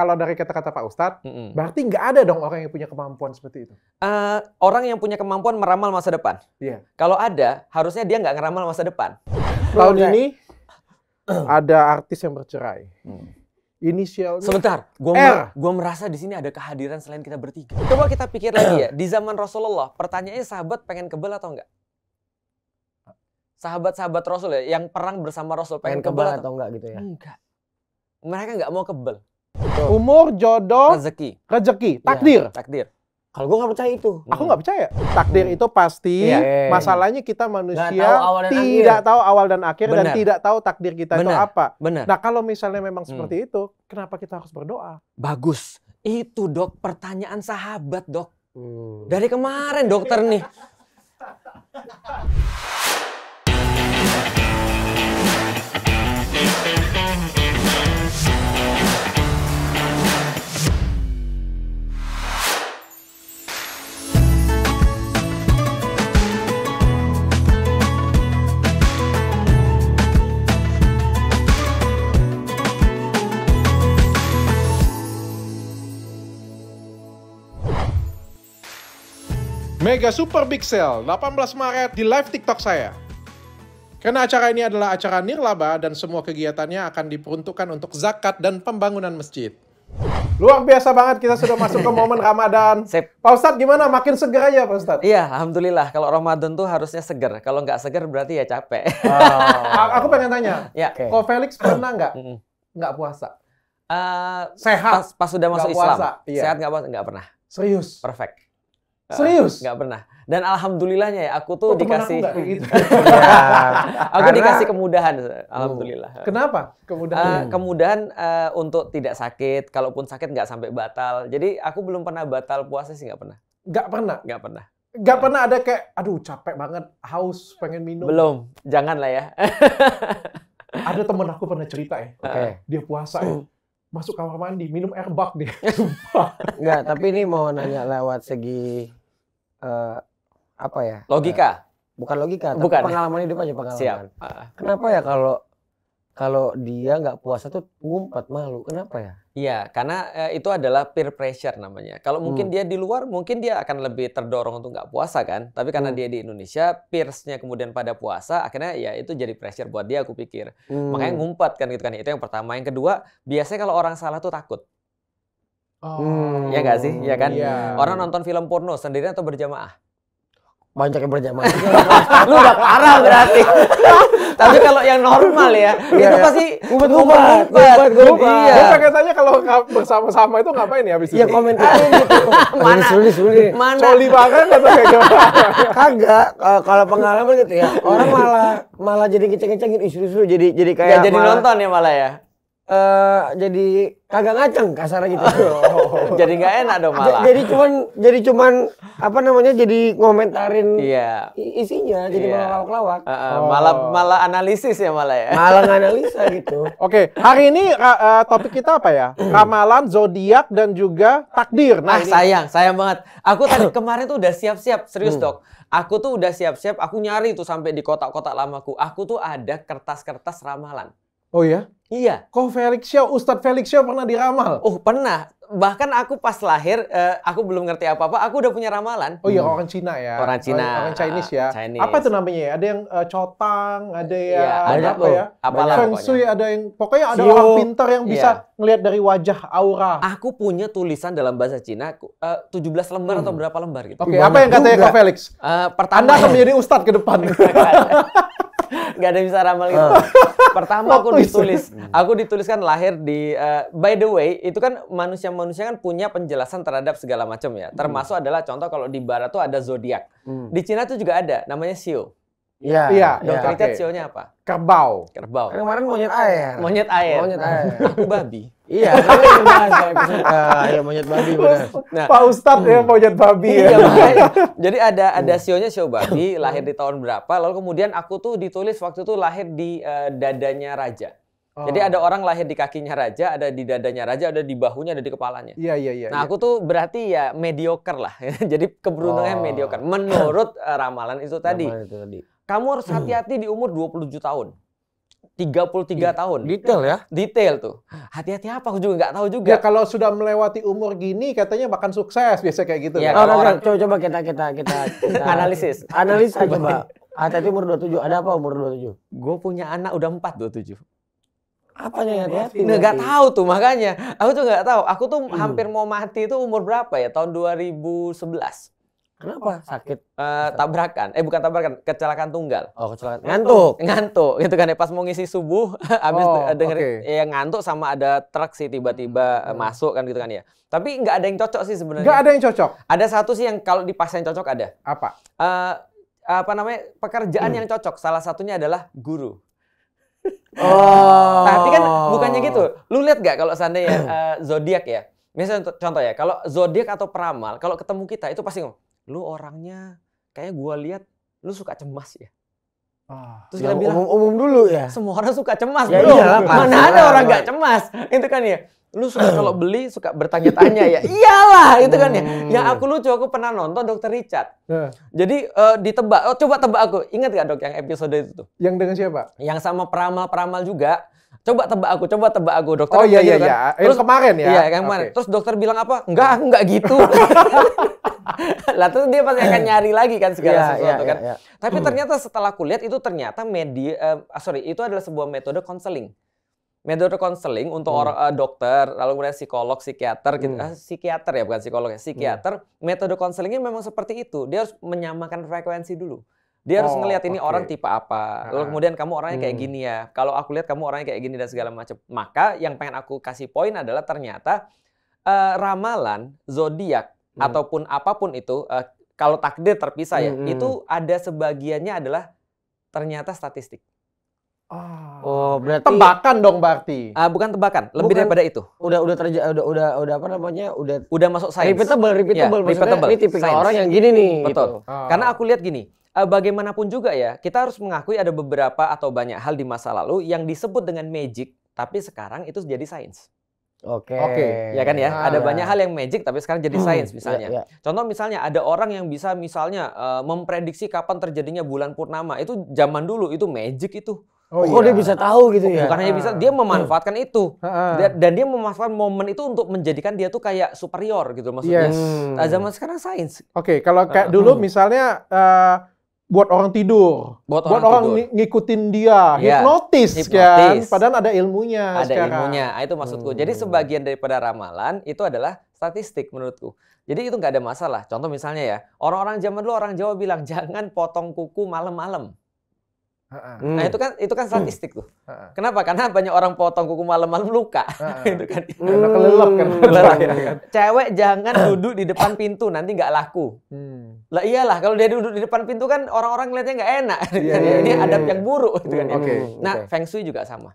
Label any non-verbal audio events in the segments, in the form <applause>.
kalau dari kata-kata Pak Ustadz, mm -hmm. berarti nggak ada dong orang yang punya kemampuan seperti itu. Uh, orang yang punya kemampuan meramal masa depan. Iya. Yeah. Kalau ada, harusnya dia nggak ngeramal masa depan. Tahun ini <clears throat> ada artis yang bercerai. Hmm. Inisial. Sebentar, gua mer gua merasa di sini ada kehadiran selain kita bertiga. Coba kita pikir lagi ya, di zaman Rasulullah, pertanyaannya sahabat pengen kebel atau enggak? Sahabat-sahabat Rasul ya, yang perang bersama Rasul pengen, pengen kebel, kebel atau, atau enggak gitu ya? Enggak. Mereka enggak mau kebel Betul. Umur, jodoh, rezeki. Rezeki, iya, takdir. Ya, takdir. Kalau gue nggak percaya itu. Aku hmm. nggak percaya. Takdir hmm. itu pasti. ya. Masalahnya kita manusia tahu tidak akhir. tahu awal dan akhir Bener. dan tidak tahu takdir kita Bener. itu apa. Bener. Nah kalau misalnya memang hmm. seperti itu, kenapa kita harus berdoa? Bagus. Itu dok pertanyaan sahabat dok. Hmm. Dari kemarin dokter nih. <laughs> Mega Super Big Sale 18 Maret di live TikTok saya. Karena acara ini adalah acara nirlaba dan semua kegiatannya akan diperuntukkan untuk zakat dan pembangunan masjid. Luar biasa banget kita sudah masuk ke momen Ramadan. Sip. Pak Ustadz gimana? Makin segar aja Pak Ustadz? Iya, Alhamdulillah. Kalau Ramadan tuh harusnya seger. Kalau nggak seger berarti ya capek. Oh. aku pengen tanya, ya. okay. kok Felix pernah nggak nggak puasa? Uh, sehat? Pas, pas sudah masuk gak Islam, puasa, iya. sehat nggak puasa? Nggak pernah. Serius? Perfect. Eh, Serius? Nggak pernah. Dan alhamdulillahnya ya aku tuh oh, Kok dikasih aku, gitu. <laughs> Iya. aku Karena... dikasih kemudahan oh, alhamdulillah. Kenapa? Kemudahan. Uh, kemudahan uh, untuk tidak sakit, kalaupun sakit nggak sampai batal. Jadi aku belum pernah batal puasa sih nggak pernah. Nggak pernah. Nggak pernah. Nggak pernah ada kayak aduh capek banget, haus, pengen minum. Belum. jangan lah ya. <laughs> ada temen aku pernah cerita ya. Dia puasa ya. masuk kamar mandi minum air bak dia Enggak, <laughs> tapi ini mau nanya lewat segi uh, apa ya? Logika. Uh, bukan logika, tapi bukan. pengalaman hidup aja pengalaman. Siap. Kenapa ya kalau kalau dia nggak puasa tuh ngumpet malu. Kenapa ya? Iya, karena uh, itu adalah peer pressure namanya. Kalau hmm. mungkin dia di luar, mungkin dia akan lebih terdorong untuk nggak puasa kan. Tapi karena hmm. dia di Indonesia, peersnya kemudian pada puasa, akhirnya ya itu jadi pressure buat dia. Aku pikir, hmm. makanya ngumpet kan gitu kan. Itu yang pertama. Yang kedua, biasanya kalau orang salah tuh takut. Oh. Ya gak sih? Ya kan? Yeah. Orang nonton film porno sendiri atau berjamaah? Banyak yang berjamaah. <laughs> Lu udah parah berarti. <laughs> Tapi kalau yang normal ya, iya, itu iya. pasti ubat ubat ubat Iya. Gue pengen tanya kalau bersama-sama itu ngapain ya habis iya, itu? Gitu. <laughs> Iya komen gitu. Mana? Sulit sulit. Mana? Coli banget atau kayak gimana? Kagak. Kalau pengalaman gitu ya, orang malah malah jadi ngeceng-ngecengin isu-isu jadi jadi kayak jadi nonton ya malah ya. Uh, jadi kagak ngaceng kasar gitu. Oh. <laughs> jadi nggak enak dong malah. Jadi cuman jadi cuman apa namanya jadi ngomentarin iya. isinya jadi yeah. malah lawak-lawak. Uh, uh, oh. Malah malah analisis ya malah ya. Malah <laughs> analisa gitu. Oke, okay. hari ini uh, topik kita apa ya? <clears throat> Ramalan zodiak dan juga takdir. Nah, ah, sayang, sayang banget. Aku tadi <clears throat> kemarin tuh udah siap-siap serius, hmm. Dok. Aku tuh udah siap-siap, aku nyari tuh sampai di kotak-kotak lamaku. Aku tuh ada kertas-kertas ramalan. Oh iya. Iya. Kok Felix Show, Ustadz Felix Show pernah diramal? Oh, pernah bahkan aku pas lahir uh, aku belum ngerti apa-apa, aku udah punya ramalan. Oh iya hmm. orang Cina ya. Orang Cina. Oh, orang, Chinese ya. Chinese. Apa itu namanya ya? Ada yang uh, cotang, ada iya, yang ya, ada apa ya? Feng Shui, ada yang pokoknya ada Siu. orang pintar yang bisa yeah. ngelihat dari wajah aura. Aku punya tulisan dalam bahasa Cina eh, uh, 17 lembar hmm. atau berapa lembar gitu. Oke, okay, apa yang katanya Kak Felix? Uh, pertama Anda akan menjadi ustadz ke depan. <laughs> Gak ada yang bisa ramal gitu. Ah. Pertama aku ditulis, hmm. aku dituliskan lahir di uh, by the way itu kan manusia manusia kan punya penjelasan terhadap segala macam ya. Termasuk hmm. adalah contoh kalau di barat tuh ada zodiak. Hmm. Di Cina tuh juga ada namanya Xiu. Iya. Iya, iya. iya. Dokter ya, Richard apa? Kerbau. Kerbau. Kan kemarin monyet air. Monyet air. Monyet nah, air. Aku babi. iya. <laughs> iya ah, ya monyet babi benar. Nah, Pak Ustadz ya hmm. monyet babi. Iya, ya. Jadi ada hmm. ada sionya sio babi <coughs> lahir di tahun berapa lalu kemudian aku tuh ditulis waktu itu lahir di uh, dadanya raja. Jadi oh. ada orang lahir di kakinya raja, ada di dadanya raja, ada di bahunya, ada di kepalanya. Iya iya iya. Nah, iya. aku tuh berarti ya mediocre lah. <laughs> Jadi keberuntungannya oh. mediocre menurut eh, ramalan itu tadi. Ramalan itu tadi. Kamu harus hati-hati di umur 27 tahun. 33 ya, tahun. Detail ya? Detail tuh. Hati-hati apa? Aku juga nggak tahu juga. Ya kalau sudah melewati umur gini katanya bahkan sukses biasa kayak gitu. Ya, kan? oh, orang... coba, coba kita kita kita, kita <laughs> analisis. Analisa coba. Hati-hati umur 27. Ada apa umur 27? Gue punya anak udah 4 27 apa yang hati-hati? tahu tuh makanya. Aku tuh nggak tahu. Aku tuh hmm. hampir mau mati itu umur berapa ya? Tahun 2011. Kenapa? Oh, sakit. Uh, tabrakan. Eh bukan tabrakan, kecelakaan tunggal. Oh, kecelakaan. Ngantuk. Ngantuk gitu kan ya pas mau ngisi subuh <laughs> habis oh, denger okay. ya ngantuk sama ada truk sih tiba-tiba eh, hmm. masuk kan gitu kan ya. Tapi nggak ada yang cocok sih sebenarnya. Nggak ada yang cocok. Ada satu sih yang kalau dipasang cocok ada. Apa? Uh, apa namanya? Pekerjaan hmm. yang cocok. Salah satunya adalah guru. Oh. Tapi kan oh. bukannya gitu. Lu lihat gak kalau seandainya uh, zodiak ya? Misalnya contoh ya, kalau zodiak atau peramal, kalau ketemu kita itu pasti ngomong, lu orangnya kayak gua lihat lu suka cemas ya. Ah, Terus kita bilang umum, umum dulu ya. Semua orang suka cemas, ya bro. Iyalah, Mana ada orang gak cemas? Itu kan ya lu suka <clears throat> kalau beli suka bertanya-tanya ya iyalah itu kan ya hmm. yang aku lucu aku pernah nonton dokter Richard nah. jadi uh, eh, ditebak oh, coba tebak aku ingat gak dok yang episode itu tuh yang dengan siapa yang sama peramal-peramal juga coba tebak aku, coba tebak aku, dokter. Oh iya gitu iya kan? iya. Terus yang kemarin ya. Iya, yang kemarin. Terus dokter bilang apa? Enggak, enggak gitu. <laughs> lah terus dia pasti akan nyari lagi kan segala yeah, sesuatu yeah, kan. Yeah, yeah. Tapi hmm. ternyata setelah kulihat itu ternyata media uh, sorry, itu adalah sebuah metode konseling metode konseling untuk hmm. orang uh, dokter, lalu kemudian psikolog, psikiater, gitu. Hmm. Eh, psikiater ya bukan psikolog ya, hmm. psikiater. Hmm. Metode konselingnya memang seperti itu. Dia harus menyamakan frekuensi dulu. Dia oh, harus ngelihat ini okay. orang tipe apa. Lalu ah. kemudian kamu orangnya hmm. kayak gini ya. Kalau aku lihat kamu orangnya kayak gini dan segala macam. Maka yang pengen aku kasih poin adalah ternyata uh, ramalan, zodiak hmm. ataupun apapun itu uh, kalau takdir terpisah ya, hmm, itu ada sebagiannya adalah ternyata statistik. Oh, oh berarti tembakan dong berarti. Uh, bukan tembakan, lebih bukan, daripada itu. Udah udah terja udah udah udah apa namanya? Udah udah masuk sains. Repeatable, iya, repeatable. Ya, repeatable. Ini tipikal orang yang gini nih. Betul. Gitu. Oh. Karena aku lihat gini, uh, bagaimanapun juga ya, kita harus mengakui ada beberapa atau banyak hal di masa lalu yang disebut dengan magic, tapi sekarang itu jadi sains. Oke. Okay. Oke. Okay. Ya kan ya, ah, ada ya. banyak hal yang magic tapi sekarang jadi hmm, sains ya, misalnya. Yeah, yeah. Contoh misalnya ada orang yang bisa misalnya uh, memprediksi kapan terjadinya bulan purnama. Itu zaman dulu itu magic itu. Oh, oh iya. dia bisa tahu gitu oh, ya. Bukan hanya ah. bisa, dia memanfaatkan uh. itu. Ah. Dan dia memanfaatkan momen itu untuk menjadikan dia tuh kayak superior gitu maksudnya. Yes. Hmm. Nah, zaman sekarang sains. Oke, okay, kalau kayak uh. dulu hmm. misalnya uh, buat orang tidur, buat, buat orang, orang tidur. ngikutin dia, yeah. hipnotis, hipnotis kan. Padahal ada ilmunya Ada sekarang. ilmunya, itu maksudku. Hmm. Jadi sebagian daripada ramalan itu adalah statistik menurutku. Jadi itu nggak ada masalah. Contoh misalnya ya, orang-orang zaman dulu orang Jawa bilang jangan potong kuku malam-malam. Hmm. Nah itu kan itu kan hmm. statistik tuh. Hmm. Kenapa? Karena banyak orang potong kuku malam-malam luka. Hmm. <laughs> itu kan. Karena kan. Hmm. kelelep kan. Cewek jangan duduk di depan pintu nanti nggak laku. Hmm. Lah iyalah kalau dia duduk di depan pintu kan orang-orang ngeliatnya nggak enak. Yeah, yeah, Ini yeah, iya. adab yang buruk. Gitu kan. Ya. Hmm, okay. Nah okay. feng shui juga sama.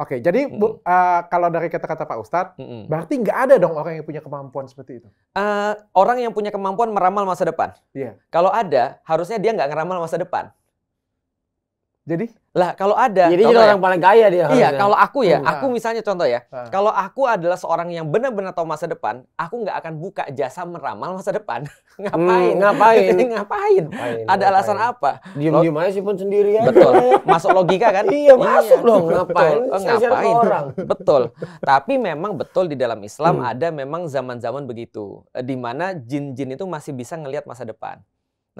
Oke, okay, jadi mm. bu, uh, kalau dari kata-kata Pak Ustadz, mm berarti nggak ada dong orang yang punya kemampuan seperti itu? Uh, orang yang punya kemampuan meramal masa depan. Iya. Yeah. Kalau ada, harusnya dia nggak ngeramal masa depan. Jadi lah kalau ada Jadi jadi ya, orang paling kaya dia. Iya, kalau aku ya, hmm. aku misalnya contoh ya. Uh. Kalau aku adalah seorang yang benar-benar tahu masa depan, aku nggak akan buka jasa meramal masa depan. ngapain? <laughs> Hmm, ngapain? <laughs> ngapain? ngapain? Ada ngapain. alasan apa? Diam-diam aja sih pun sendiri ya. Betul. masuk logika kan? <laughs> iya, masuk iya. dong. Ngapain? Betul. Oh, ngapain? Orang. Betul. Tapi memang betul di dalam Islam hmm. ada memang zaman-zaman begitu eh, di mana jin-jin itu masih bisa ngelihat masa depan.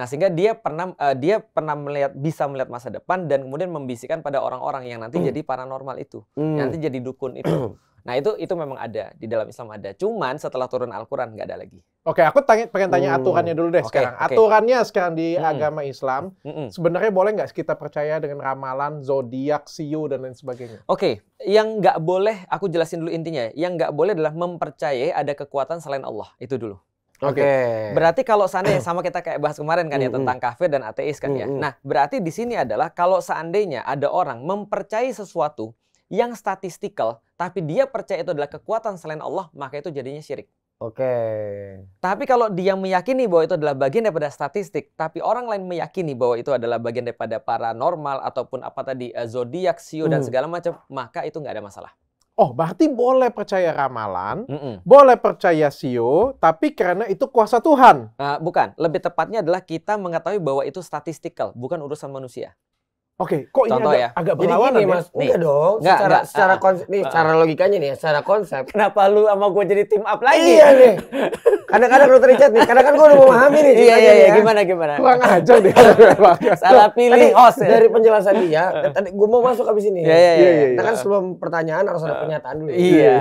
Nah, sehingga dia pernah uh, dia pernah melihat bisa melihat masa depan dan kemudian membisikkan pada orang-orang yang nanti mm. jadi paranormal itu, mm. nanti jadi dukun itu. Hmm. Nah, itu itu memang ada di dalam Islam ada. Cuman setelah turun Al-Qur'an nggak ada lagi. Oke, aku tanya, pengen tanya hmm. aturannya dulu deh okay, sekarang. Okay. Aturannya sekarang di hmm. agama Islam, hmm. sebenarnya boleh nggak kita percaya dengan ramalan, zodiak, siu dan lain sebagainya? Oke, okay. yang nggak boleh aku jelasin dulu intinya. Yang nggak boleh adalah mempercayai ada kekuatan selain Allah. Itu dulu. Oke. Okay. Berarti kalau seandainya <clears throat> sama kita kayak bahas kemarin kan mm -hmm. ya tentang kafir dan ateis kan mm -hmm. ya. Nah, berarti di sini adalah kalau seandainya ada orang mempercayai sesuatu yang statistikal tapi dia percaya itu adalah kekuatan selain Allah, maka itu jadinya syirik. Oke. Okay. Tapi kalau dia meyakini bahwa itu adalah bagian daripada statistik, tapi orang lain meyakini bahwa itu adalah bagian daripada paranormal ataupun apa tadi eh, zodiak, sio mm. dan segala macam, maka itu nggak ada masalah. Oh, berarti boleh percaya ramalan, mm -mm. boleh percaya sio, tapi karena itu kuasa Tuhan. Uh, bukan, lebih tepatnya adalah kita mengetahui bahwa itu statistikal, bukan urusan manusia. Oke, okay, kok Contoh ini agak, ya? agak berlawanan gini, ya? mas, Nih, Enggak dong, enggak, secara enggak, secara uh, nah, konsep, nih, uh, secara logikanya nih, ya, secara konsep. Kenapa lu sama gue jadi tim up lagi? Iya nih. Kadang-kadang lu terlihat nih, kadang-kadang gue udah memahami nih. <laughs> Iya, iya, iya, iya, gimana, gimana. Kurang aja deh. <laughs> Salah pilih tadi, host ya. Dari penjelasan dia, <laughs> tadi gue mau masuk abis ini. Iya iya, iya, iya, iya. Nah kan sebelum pertanyaan harus ada pernyataan dulu. Ya. Iya.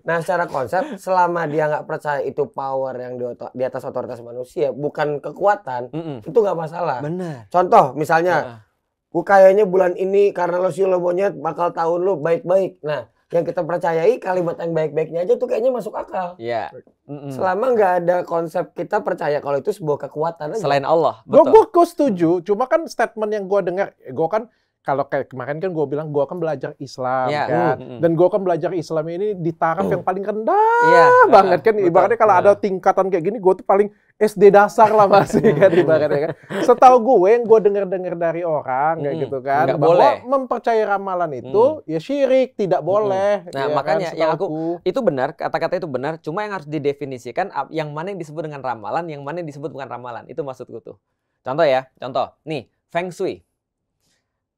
Nah secara konsep, selama dia nggak percaya itu power yang di di atas otoritas manusia, bukan kekuatan, itu nggak masalah. Benar. Contoh, misalnya, Ku kayaknya bulan ini karena lo lo monyet bakal tahun lo baik-baik. Nah, yang kita percayai kalimat yang baik-baiknya aja tuh kayaknya masuk akal. Iya. Yeah. Mm hmm Selama nggak ada konsep kita percaya kalau itu sebuah kekuatan aja. Selain Allah. Gue Gue setuju, cuma kan statement yang gue dengar, gue kan kalau kayak kemarin kan gue bilang gue akan belajar Islam yeah. kan, mm, mm. dan gue akan belajar Islam ini di taraf yang hmm. paling rendah yeah. banget kan. Betul. Ibaratnya kalau ada tingkatan kayak gini, gue tuh paling SD dasar lah masih <laughs> kan ibaratnya kan. Setahu gue yang gue dengar-dengar dari orang kayak hmm, gitu kan, Nggak bahwa boleh. mempercayai ramalan hmm. itu ya syirik, tidak boleh. Nah ya makanya kan, yang aku, itu benar kata-kata itu benar. Cuma yang harus didefinisikan yang mana yang disebut dengan ramalan, yang mana yang disebut bukan ramalan. Itu maksud gue tuh. Contoh ya, contoh. Nih, Feng Shui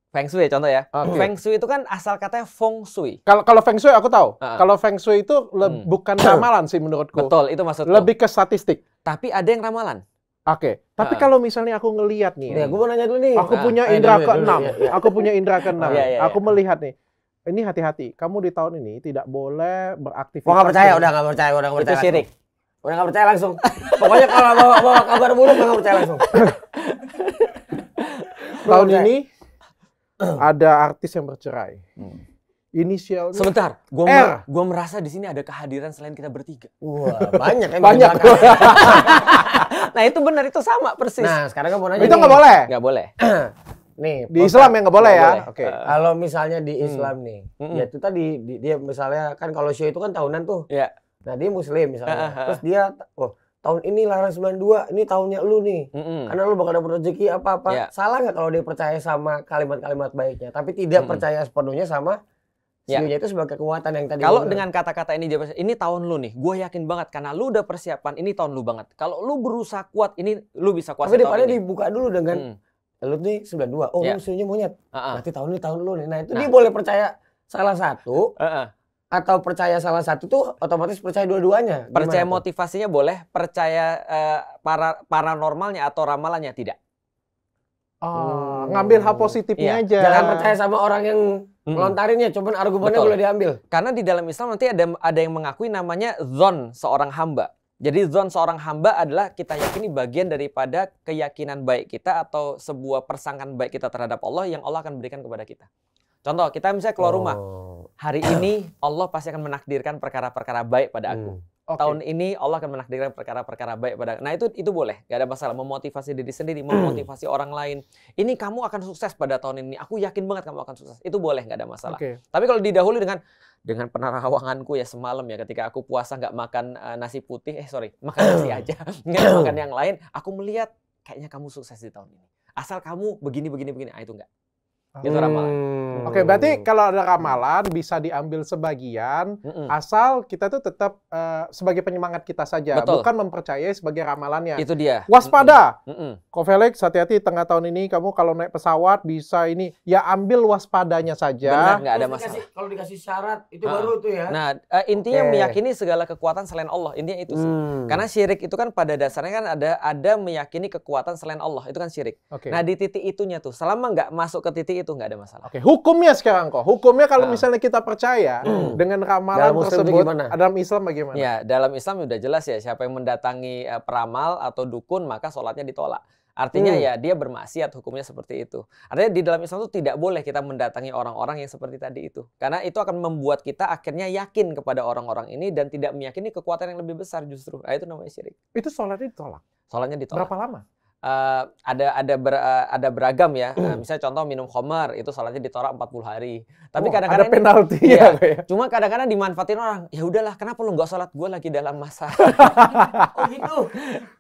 Feng Shui ya, contoh ya. Okay. Feng Shui itu kan asal katanya Feng Shui. Kalau kalau Feng Shui aku tahu. Uh -uh. Kalau Feng Shui itu hmm. bukan ramalan sih menurutku. Betul, itu maksudku. Lebih ke statistik. Tapi ada yang ramalan. Oke, okay. tapi uh, kalau misalnya aku ngelihat nih, ya, gue mau nanya dulu nih. Aku punya indra eh, indera ke-6. Ya, iya. Aku punya indra ke-6. oh, iya, iya, iya, aku melihat nih. Ini hati-hati, kamu di tahun ini tidak boleh beraktivitas. Gua enggak percaya, udah enggak percaya, udah enggak percaya. Itu syirik. Udah enggak percaya langsung. Pokoknya kalau bawa, bawa kabar buruk enggak percaya langsung. tahun ini <clears throat> ada artis yang bercerai. Hmm. Inisialnya Sebentar, gua gua merasa di sini ada kehadiran selain kita bertiga. Wah, banyak kan banyak. <laughs> nah, itu benar itu sama persis. Nah, sekarang gua mau nanya. Itu nggak boleh. Gak boleh. <clears throat> nih, di Islam yang nggak boleh ya. Oke. Okay. Kalau misalnya di hmm. Islam hmm. nih, hmm. ya itu tadi dia misalnya kan kalau show itu kan tahunan tuh. Iya. Yeah. Nah, dia muslim misalnya. <laughs> Terus dia oh tahun ini lah 92, ini tahunnya lu nih. Mm -hmm. Karena lu bakal dapet rezeki apa-apa. Yeah. Salah nggak kalau dia percaya sama kalimat-kalimat baiknya, tapi tidak mm -hmm. percaya sepenuhnya sama Ya. itu sebagai kekuatan yang tadi. Kalau dengan kata-kata ini dia ini tahun lu nih. Gue yakin banget karena lu udah persiapan ini tahun lu banget. Kalau lu berusaha kuat ini lu bisa kuat. Tapi depannya dibuka dulu dengan mm. lu nih 92. Oh, yeah. lu monyet. Uh -uh. Berarti tahun ini tahun lu nih. Nah, itu nah. dia boleh percaya salah satu. Uh -uh atau percaya salah satu tuh otomatis percaya dua-duanya. Percaya motivasinya boleh, percaya uh, para paranormalnya atau ramalannya tidak. Oh, hmm. ngambil hal positifnya iya. aja. Jangan percaya sama orang yang hmm. melontarinnya, cuman argumennya boleh diambil. Karena di dalam Islam nanti ada ada yang mengakui namanya zon seorang hamba. Jadi zon seorang hamba adalah kita yakini bagian daripada keyakinan baik kita atau sebuah persangkaan baik kita terhadap Allah yang Allah akan berikan kepada kita. Contoh, kita misalnya keluar oh. rumah. Hari <clears throat> ini Allah pasti akan menakdirkan perkara-perkara baik pada aku. Hmm. Okay. Tahun ini Allah akan menakdirkan perkara-perkara baik pada. Nah itu itu boleh, gak ada masalah. Memotivasi diri sendiri, <clears throat> memotivasi orang lain. Ini kamu akan sukses pada tahun ini. Aku yakin banget kamu akan sukses. Itu boleh, gak ada masalah. Okay. Tapi kalau didahului dengan dengan penerawanganku ya semalam ya ketika aku puasa nggak makan uh, nasi putih, eh sorry makan nasi <clears throat> aja, nggak makan yang lain. Aku melihat kayaknya kamu sukses di tahun ini. Asal kamu begini begini begini, ah itu nggak. Itu hmm. ramalan. Oke, okay, berarti kalau ada ramalan bisa diambil sebagian mm -mm. asal kita tuh tetap uh, sebagai penyemangat kita saja, Betul. bukan mempercayai sebagai ramalannya. Itu dia. Waspada. Mm -mm. Ko Felix, hati-hati tengah tahun ini kamu kalau naik pesawat bisa ini ya ambil waspadanya saja. Benar, nggak ada masalah. Dikasih, kalau dikasih syarat itu uh. baru tuh ya. Nah, uh, intinya okay. meyakini segala kekuatan selain Allah. Intinya itu. Hmm. Karena syirik itu kan pada dasarnya kan ada ada meyakini kekuatan selain Allah. Itu kan syirik. Okay. Nah, di titik itunya tuh selama nggak masuk ke titik itu itu nggak ada masalah. Oke, hukumnya sekarang kok. Hukumnya kalau nah. misalnya kita percaya hmm. dengan ramalan dalam tersebut dalam Islam bagaimana? Ya, dalam Islam sudah jelas ya siapa yang mendatangi uh, peramal atau dukun maka sholatnya ditolak. Artinya hmm. ya dia bermaksiat hukumnya seperti itu. Artinya di dalam Islam itu tidak boleh kita mendatangi orang-orang yang seperti tadi itu. Karena itu akan membuat kita akhirnya yakin kepada orang-orang ini dan tidak meyakini kekuatan yang lebih besar justru. Nah, itu namanya syirik. Itu sholatnya ditolak? Sholatnya ditolak. Berapa lama? uh, ada ada ber, uh, ada beragam ya. Uh, misalnya contoh minum khamar itu salatnya ditolak 40 hari. Tapi kadang-kadang oh, ada penalti ya. ya. Cuma kadang-kadang dimanfaatin orang. Ya udahlah, kenapa lu nggak salat? gue lagi dalam masa. <laughs> oh gitu.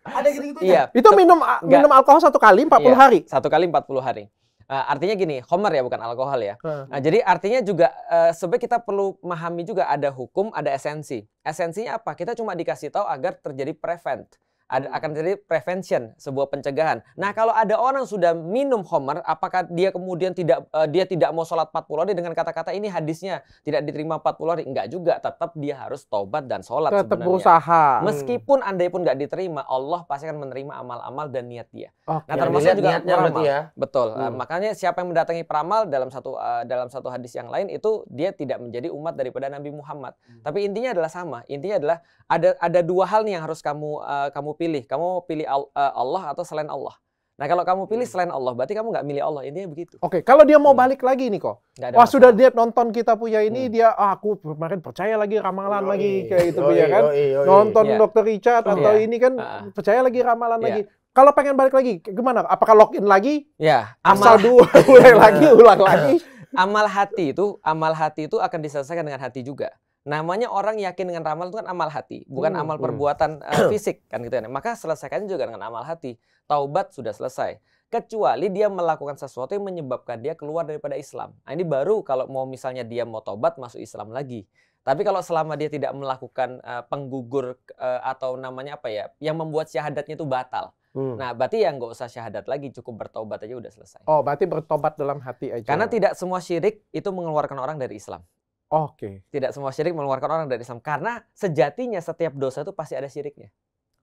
Ada gitu-gitu ya. Itu minum enggak. Ah, minum alkohol satu kali 40 ya, hari. Satu kali 40 hari. Uh, artinya gini, homer ya bukan alkohol ya. Hmm. Nah, jadi artinya juga uh, kita perlu memahami juga ada hukum, ada esensi. Esensinya apa? Kita cuma dikasih tahu agar terjadi prevent. Ada, akan terjadi prevention, sebuah pencegahan. Nah, hmm. kalau ada orang sudah minum homer, apakah dia kemudian tidak uh, dia tidak mau sholat 40 hari dengan kata-kata ini hadisnya tidak diterima 40 hari? Enggak juga, tetap dia harus tobat dan sholat tetap sebenarnya. berusaha. Hmm. Meskipun andai pun nggak diterima, Allah pasti akan menerima amal-amal dan niat dia. Oh, nah, termasuk juga peramal. Ya. Betul. Hmm. Uh, makanya siapa yang mendatangi peramal dalam satu uh, dalam satu hadis yang lain itu dia tidak menjadi umat daripada Nabi Muhammad. Hmm. Tapi intinya adalah sama. Intinya adalah ada ada dua hal nih yang harus kamu uh, kamu pilih, kamu pilih eh, Allah atau selain Allah. Nah kalau kamu pilih hmm. selain Allah, berarti kamu nggak milih Allah. Intinya begitu. Oke, kalau dia mau hmm. balik lagi nih kok. Wah sudah dia nonton kita punya ini, hmm. dia ah, aku kemarin percaya lagi ramalan oh, lagi kayak gitu oh, ya kan. oh, oh, Nonton yeah. Dokter Richard oh, atau yeah. ini kan uh. percaya lagi ramalan yeah. lagi. Kalau pengen balik lagi, gimana? Apakah login lagi? Ya. Yeah. Asal dua <laughs> ulang lagi, <laughs> ulang lagi. amal hati itu, amal hati itu akan diselesaikan dengan hati juga namanya orang yakin dengan ramal itu kan amal hati, bukan hmm, amal hmm. perbuatan uh, <clears throat> fisik kan gitu ya Maka selesaikan juga dengan amal hati. Taubat sudah selesai. Kecuali dia melakukan sesuatu yang menyebabkan dia keluar daripada Islam. Nah, ini baru kalau mau misalnya dia mau taubat masuk Islam lagi. Tapi kalau selama dia tidak melakukan uh, penggugur uh, atau namanya apa ya, yang membuat syahadatnya itu batal. Hmm. Nah, berarti yang nggak usah syahadat lagi, cukup bertobat aja udah selesai. Oh, berarti bertobat dalam hati aja. Karena tidak semua syirik itu mengeluarkan orang dari Islam. Oke. Okay. Tidak semua syirik mengeluarkan orang dari Islam karena sejatinya setiap dosa itu pasti ada syiriknya.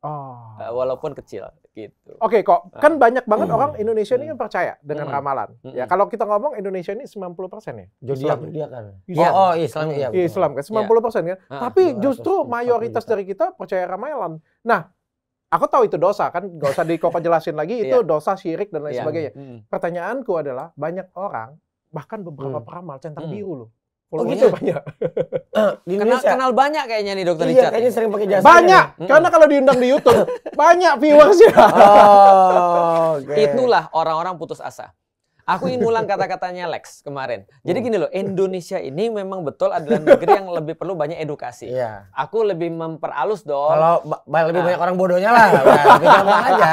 Oh. Eh, walaupun kecil gitu. Oke okay, kok eh. kan banyak banget mm. orang hmm. Indonesia mm. ini hmm. yang percaya dengan mm. ramalan. Mm. Ya hmm. kalau kita ngomong Indonesia ini 90% ya. Islam dia kan. Islam. Oh, oh Islam ya. Betul. Islam kan 90% ah, kan. Tapi justru mayoritas dari kita percaya ramalan. Nah, aku tahu itu dosa kan, gak usah dikoko jelasin lagi <laughs> iya. itu dosa syirik dan lain yeah. sebagainya. Mm. Pertanyaanku adalah banyak orang bahkan beberapa hmm. peramal centang hmm. biru loh oh gitu? banyak. Eh, <laughs> di Kenal, kenal banyak kayaknya nih dokter iya, Richard. kayaknya sering pakai jasa. Banyak. Hmm. Karena kalau diundang di YouTube <laughs> banyak viewersnya. oh, okay. <laughs> Itulah orang-orang putus asa. Aku ingin ulang kata-katanya Lex kemarin. Jadi hmm. gini loh, Indonesia ini memang betul adalah negeri yang lebih perlu banyak edukasi. Iya. Aku lebih memperalus dong. Kalau ba lebih nah. banyak orang bodohnya lah, nah, lebih aja.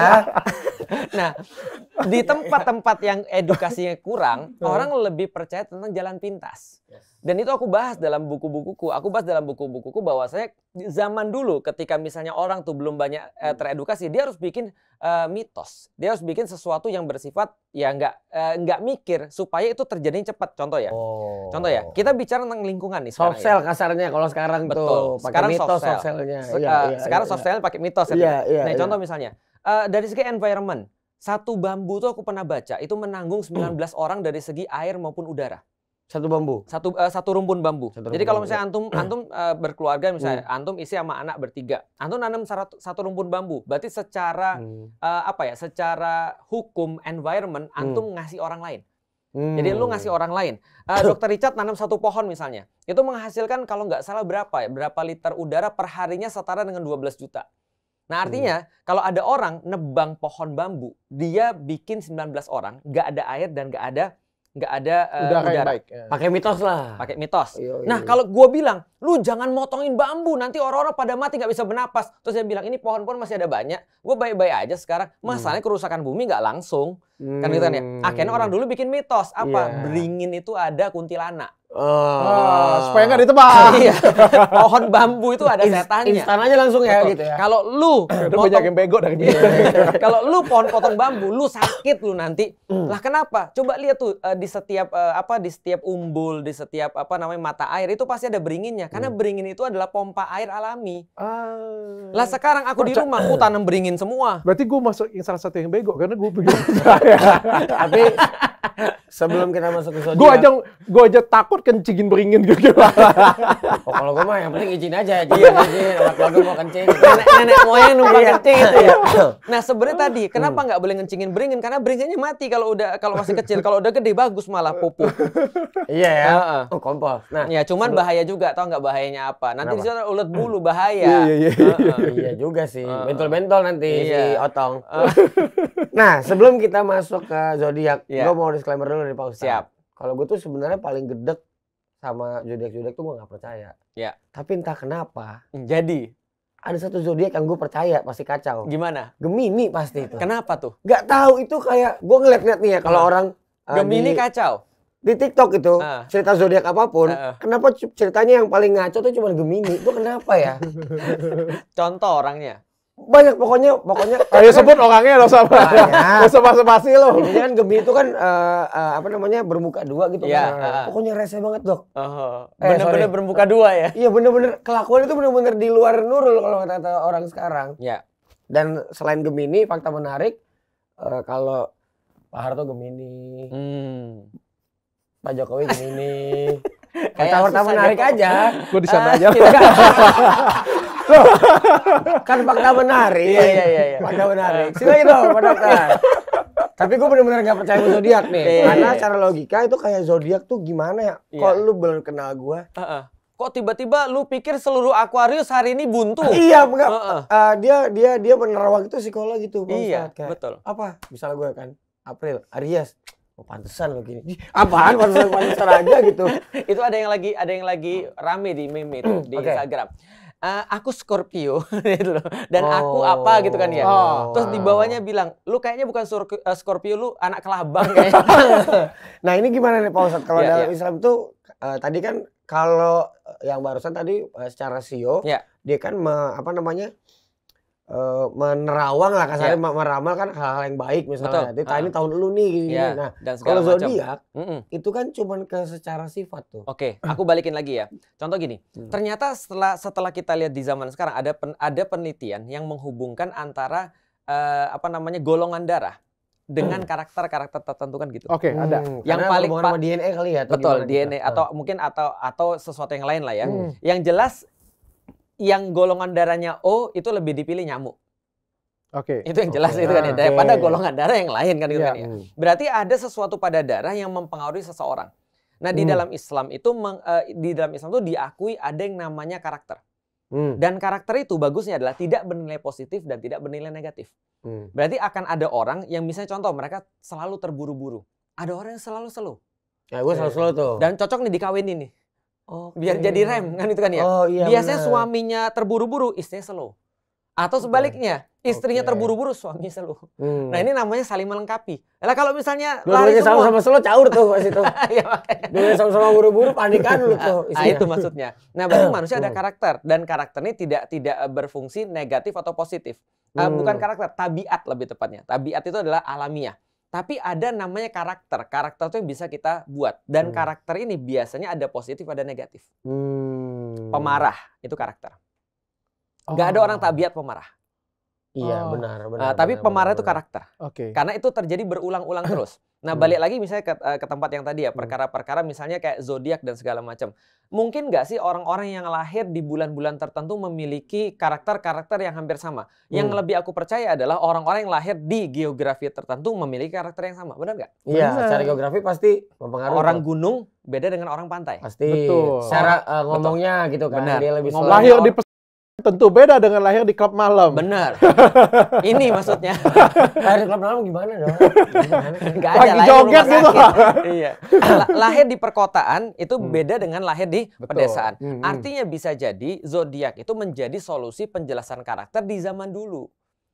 Nah, di tempat-tempat yang edukasinya kurang, hmm. orang lebih percaya tentang jalan pintas. Yes dan itu aku bahas dalam buku-bukuku. Aku bahas dalam buku-bukuku bahwa saya zaman dulu ketika misalnya orang tuh belum banyak uh, teredukasi, dia harus bikin uh, mitos. Dia harus bikin sesuatu yang bersifat ya nggak nggak eh, nggak mikir supaya itu terjadi cepat. Contoh ya. Oh. Contoh ya. Kita bicara tentang lingkungan nih. Soft ya. sell ya. kasarnya kalau sekarang Betul. tuh. Sekarang mitos soft, sell. Iya, iya, iya, soft sell Se ya, uh, sekarang ya, soft sell pakai mitos. ya. ya. ya nah, ya. contoh misalnya uh, dari segi environment, satu bambu tuh aku pernah baca itu menanggung 19 <clears throat> orang dari segi air maupun udara. Satu bambu. Satu uh, satu rumpun bambu. Satu rumpun Jadi kalau misalnya bambu. Ya. antum <clears throat> antum uh, berkeluarga misalnya hmm. antum isi sama anak bertiga. Antum nanam satu, satu rumpun bambu. Berarti secara hmm. uh, apa ya? Secara hukum environment hmm. antum hmm. ngasih orang lain. Hmm. Jadi lu ngasih orang lain. Uh, <clears throat> Dokter Richard nanam satu pohon misalnya. Itu menghasilkan kalau nggak salah berapa ya? Berapa liter udara perharinya setara dengan 12 juta. Nah hmm. artinya hmm. kalau ada orang nebang pohon bambu, dia bikin 19 orang, nggak ada air dan nggak ada nggak ada uh, udara, udara. Ya. Pakai mitos lah. Pakai mitos. Iyo, iyo. Nah iya. kalau gue bilang, lu jangan motongin bambu, nanti orang-orang pada mati nggak bisa bernapas. Terus dia bilang, ini pohon-pohon masih ada banyak, gue baik-baik aja sekarang. Hmm. Masalahnya kerusakan bumi nggak langsung. Hmm. Kan gitu kan ya. Akhirnya hmm. orang dulu bikin mitos, apa? Yeah. Beringin itu ada kuntilanak. Oh. supaya nggak ditebak. <laughs> iya. Pohon bambu itu ada setannya. Instan aja langsung ya gitu ya. Kalau lu <clears throat> potong, banyak yang bego dari dia. <laughs> Kalau lu pohon potong bambu, lu sakit lu nanti. Mm. Lah kenapa? Coba lihat tuh eh, di setiap uh, apa di setiap umbul, di setiap apa namanya mata air itu pasti ada beringinnya. Karena mm. beringin itu adalah pompa air alami. Uh, lah sekarang aku di rumah aku tanam beringin semua. Berarti gue masuk yang salah satu yang bego karena gue begitu. <laughs> Tapi sebelum kita masuk ke zodiak. Gue aja gue aja takut kencingin beringin gitu. <laughs> oh, kalau gue mah yang penting izin aja, izin, izin. Orang keluarga mau kencing. Nenek, nenek moyang numpang iya. kencing itu. ya. Iya. Nah sebenarnya tadi hmm. kenapa nggak boleh kencingin beringin? Karena beringinnya mati kalau udah kalau masih kecil. Kalau udah gede bagus malah pupuk. <laughs> Iya ya. Oh kompor. Nah ya cuman bahaya juga. Tau nggak bahayanya apa? Nanti bisa ulat bulu bahaya. Iya iya iya. Iya, iya juga sih. Bentol-bentol nanti si otong. <laughs> Nah sebelum kita masuk ke zodiak, gue mau disclaimer dulu nih Pak Ustaz. Siap. Kalau gue tuh sebenarnya paling gedek sama zodiak-zodiak tuh gue nggak percaya. Ya. Tapi entah kenapa. Hmm, jadi ada satu zodiak yang gue percaya pasti kacau. Gimana? Gemini pasti itu. Kenapa tuh? Gak tau, itu kayak gue ngeliat-ngeliat nih ya kalau ah. orang uh, Gemini di, kacau. Di TikTok itu uh. cerita zodiak apapun, uh, kenapa ceritanya yang paling ngaco tuh cuma Gemini? Gue kenapa ya? <laughs> Contoh orangnya banyak pokoknya pokoknya <laughs> ayo sebut orangnya lo sama lo sama sih lo ini kan gemi itu kan uh, uh, apa namanya bermuka dua gitu ya, kan uh, pokoknya rese banget dok oh, oh. bener-bener uh, eh, bermuka dua ya iya bener-bener kelakuan itu bener-bener di luar nurul kalau kata orang sekarang ya dan selain Gemini fakta menarik uh, kalau Pak Harto Gemini hmm. Pak Jokowi Gemini <laughs> kayak tawar menarik kok. aja. Gue di sana ah, aja. Iya. Loh, <laughs> kan fakta menarik. Iya, iya, iya. iya. Fakta menarik. Ah. Silain dong, Pak Dokter. Tapi gue benar-benar gak percaya sama zodiak nih. Iya, iya, Karena iya. secara logika itu kayak zodiak tuh gimana ya? Iya. Kok lu belum kenal gue? Uh -uh. Kok tiba-tiba lu pikir seluruh Aquarius hari ini buntu? Iya, enggak. Uh -uh. Uh, dia dia dia menerawang waktu itu psikolog gitu. Iya, kayak, betul. Apa? Misalnya gue kan April, Aries oh, pantesan lo gini apaan pantesan pantesan aja gitu <laughs> itu ada yang lagi ada yang lagi rame di meme itu hmm, di okay. Instagram Uh, aku Scorpio <laughs> gitu loh. Dan oh. aku apa gitu kan ya. Oh. Terus di bawahnya bilang, "Lu kayaknya bukan eh, Scorpio, lu anak kelabang <laughs> kayaknya." nah, ini gimana nih Pak Ustadz kalau yeah, dalam yeah. Islam itu uh, tadi kan kalau yang barusan tadi uh, secara sio yeah. dia kan me, apa namanya? Eh, menerawang lah kasarnya yeah. Iya. meramal kan hal-hal yang baik misalnya. tahun ah. Ini tahun lu nih gini, yeah. Nah, Dan kalau zodiak mm -mm. itu kan cuman ke secara sifat tuh. Oke, okay. aku balikin lagi ya. Contoh gini, hmm. ternyata setelah setelah kita lihat di zaman sekarang ada pen, ada penelitian yang menghubungkan antara uh, apa namanya golongan darah dengan hmm. karakter-karakter tertentu kan gitu. Oke, okay, hmm. ada. Yang Karena paling pa DNA kali ya atau betul, DNA gitu. atau mungkin atau atau sesuatu yang lain lah ya. Hmm. Yang jelas yang golongan darahnya O itu lebih dipilih nyamuk. Oke. Okay. Itu yang jelas okay. itu kan ya. Daripada okay. golongan darah yang lain kan gitu yeah. kan ya. Hmm. Berarti ada sesuatu pada darah yang mempengaruhi seseorang. Nah, di hmm. dalam Islam itu meng, uh, di dalam Islam itu diakui ada yang namanya karakter. Hmm. Dan karakter itu bagusnya adalah tidak bernilai positif dan tidak bernilai negatif. Hmm. Berarti akan ada orang yang misalnya contoh mereka selalu terburu-buru. Ada orang yang selalu ya, selalu. Ya, gue selalu selalu tuh. Dan cocok nih dikawinin nih. Okay. Biar jadi rem kan itu kan ya. Oh, iya Biasanya bener. suaminya terburu-buru, istrinya slow. Atau sebaliknya, istrinya okay. terburu-buru, suami slow. Hmm. Nah ini namanya saling melengkapi. Nah kalau misalnya Dua lari semua. sama-sama slow, caur tuh pas itu. <laughs> Iya Dua sama-sama buru-buru, panikan lu tuh. Nah, itu maksudnya. Nah berarti <coughs> manusia ada hmm. karakter. Dan karakter ini tidak tidak eh, berfungsi negatif atau positif. Eh, hmm. Uh, bukan karakter, tabiat lebih tepatnya. Tabiat itu adalah alamiah. Tapi ada namanya karakter. Karakter itu yang bisa kita buat. Dan hmm. karakter ini biasanya ada positif, ada negatif. Hmm. Pemarah itu karakter. Oh. Gak ada orang tabiat pemarah. Iya oh. benar ah, benar. uh, tapi benar, pemarah benar, itu karakter. Oke. Okay. Karena itu terjadi berulang-ulang <clears throat> terus. Nah, hmm. balik lagi misalnya ke, eh, ke tempat yang tadi ya, hmm. perkara-perkara misalnya kayak zodiak dan segala macam. Mungkin nggak sih orang-orang yang lahir di bulan-bulan tertentu memiliki karakter-karakter yang hampir sama? Yang hmm. lebih aku percaya adalah orang-orang yang lahir di geografi tertentu memiliki karakter yang sama. Benar nggak? Iya, secara geografi pasti mempengaruhi. Orang kan? gunung beda dengan orang pantai. Pasti. Betul. Secara uh, eh, ngomongnya Betul. gitu kan. Benar. Dia lebih lahir di Tentu beda dengan lahir di klub malam. Benar. <laughs> Ini maksudnya. <laughs> lahir di klub malam gimana dong? Gimana? Gak ada lahir joget gitu. <laughs> iya. lahir di perkotaan itu hmm. beda dengan lahir di Betul. pedesaan. Hmm. Artinya bisa jadi zodiak itu menjadi solusi penjelasan karakter di zaman dulu.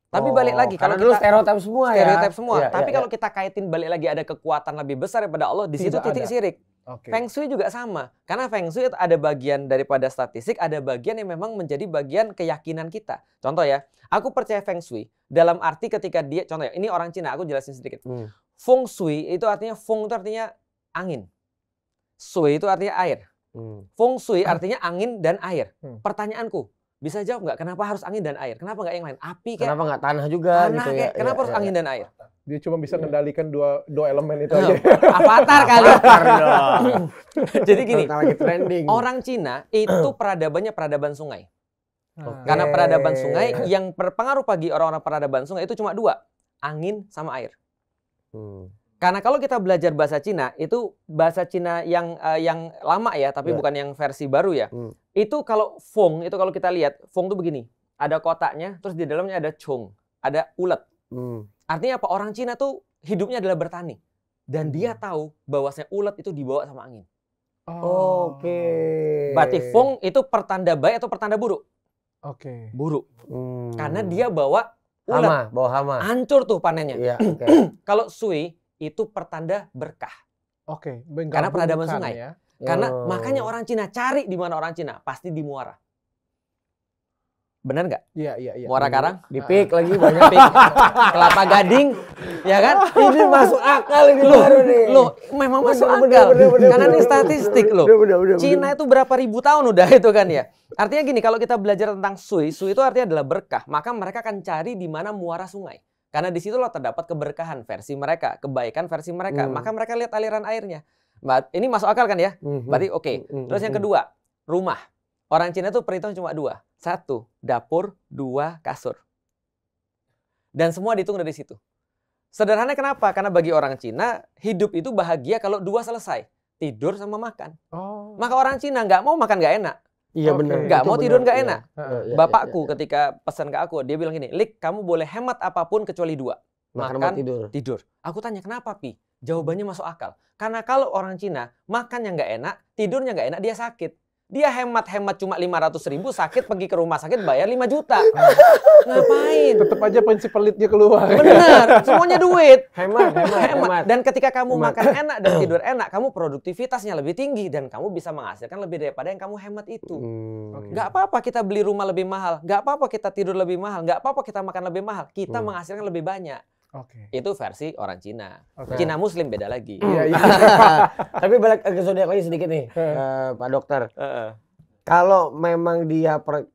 Tapi oh, balik lagi kalau dulu kita, stereotip semua stereotip ya. Stereotip semua. Ya, Tapi ya, kalau ya. kita kaitin balik lagi ada kekuatan lebih besar daripada Allah di situ titik sirik. Okay. Feng Shui juga sama. Karena Feng Shui ada bagian daripada statistik, ada bagian yang memang menjadi bagian keyakinan kita. Contoh ya, aku percaya Feng Shui dalam arti ketika dia contoh ya, ini orang Cina, aku jelasin sedikit. Hmm. Feng Shui itu artinya Feng itu artinya angin. Shui itu artinya air. Hmm. Feng Shui ah. artinya angin dan air. Hmm. Pertanyaanku, bisa jawab nggak kenapa harus angin dan air? Kenapa nggak yang lain? Api kayak Kenapa nggak tanah juga tanah gitu kayak, ya? Kenapa ya, harus ya. angin iya. dan air? Dia cuma bisa kendalikan iya. dua dua elemen itu aja. <laughs> Avatar kali. Avatar <laughs> Jadi gini, orang Cina itu peradabannya peradaban sungai. Okay. Ah. Karena peradaban sungai yang berpengaruh bagi orang-orang peradaban sungai itu cuma dua, angin sama air. Hmm. Karena kalau kita belajar bahasa Cina itu bahasa Cina yang uh, yang lama ya, tapi yeah. bukan yang versi baru ya. Mm. Itu kalau Fong, itu kalau kita lihat, Fong tuh begini. Ada kotaknya, terus di dalamnya ada Chong, ada ulet. Hmm. Artinya apa? Orang Cina tuh hidupnya adalah bertani. Dan dia hmm. tahu bahwasanya ulet itu dibawa sama angin. Oh, Oke. Okay. Berarti Fong itu pertanda baik atau pertanda buruk? Oke. Okay. Buruk. Hmm. Karena dia bawa ulet. Hama, bawa hama. Hancur tuh panennya. Iya, <clears throat> okay. Kalau Sui itu pertanda berkah. Oke, okay. karena peradaban sungai. Ya? Karena oh. makanya orang Cina cari di mana orang Cina pasti di Muara. Benar nggak? Iya iya iya. Muara Karang? Di pik lagi banyak pik. <laughs> Kelapa Gading, ya kan? Ini masuk akal ini loh, baru nih. Loh, memang masuk bener, akal. Bener, bener, Karena bener, ini statistik loh. Cina itu berapa ribu tahun udah <laughs> itu kan ya. Artinya gini, kalau kita belajar tentang sui, sui itu artinya adalah berkah. Maka mereka akan cari di mana muara sungai. Karena di situ loh terdapat keberkahan versi mereka, kebaikan versi mereka. Hmm. Maka mereka lihat aliran airnya. Ini masuk akal kan ya? Hmm, hmm. Berarti oke. Okay. Hmm, Terus yang kedua, rumah. Orang Cina tuh perhitungan cuma dua. Satu, dapur. Dua, kasur. Dan semua dihitung dari situ. Sederhana kenapa? Karena bagi orang Cina, hidup itu bahagia kalau dua selesai. Tidur sama makan. Oh. Maka orang Cina nggak mau makan nggak enak. Iya okay. benar. Nggak mau bener. tidur nggak iya. enak. Ya. Bapakku ya, ya. ketika pesan ke aku, dia bilang gini, Lik, kamu boleh hemat apapun kecuali dua. Makan, makan tidur. tidur. Aku tanya, kenapa, Pi? Jawabannya masuk akal. Karena kalau orang Cina makan yang nggak enak, tidurnya nggak enak, dia sakit. Dia hemat-hemat cuma 500 ribu, sakit pergi ke rumah sakit bayar 5 juta. <laughs> Ngapain? Tetap aja prinsip pelitnya keluar. Benar, <laughs> semuanya duit. Hemat, hemat, <laughs> hemat. hemat. Dan ketika kamu hemat. makan enak dan <clears throat> tidur enak, kamu produktivitasnya lebih tinggi. Dan kamu bisa menghasilkan lebih daripada yang kamu hemat itu. Hmm. Gak apa-apa kita beli rumah lebih mahal. Gak apa-apa kita tidur lebih mahal. Gak apa-apa kita makan lebih mahal. Kita hmm. menghasilkan lebih banyak. Okay. Itu versi orang Cina. Okay. Cina Muslim beda lagi. Iya, iya. <laughs> Tapi balik ke zodiak lagi sedikit nih, uh, Pak Dokter. Uh -uh. Kalau memang dia per,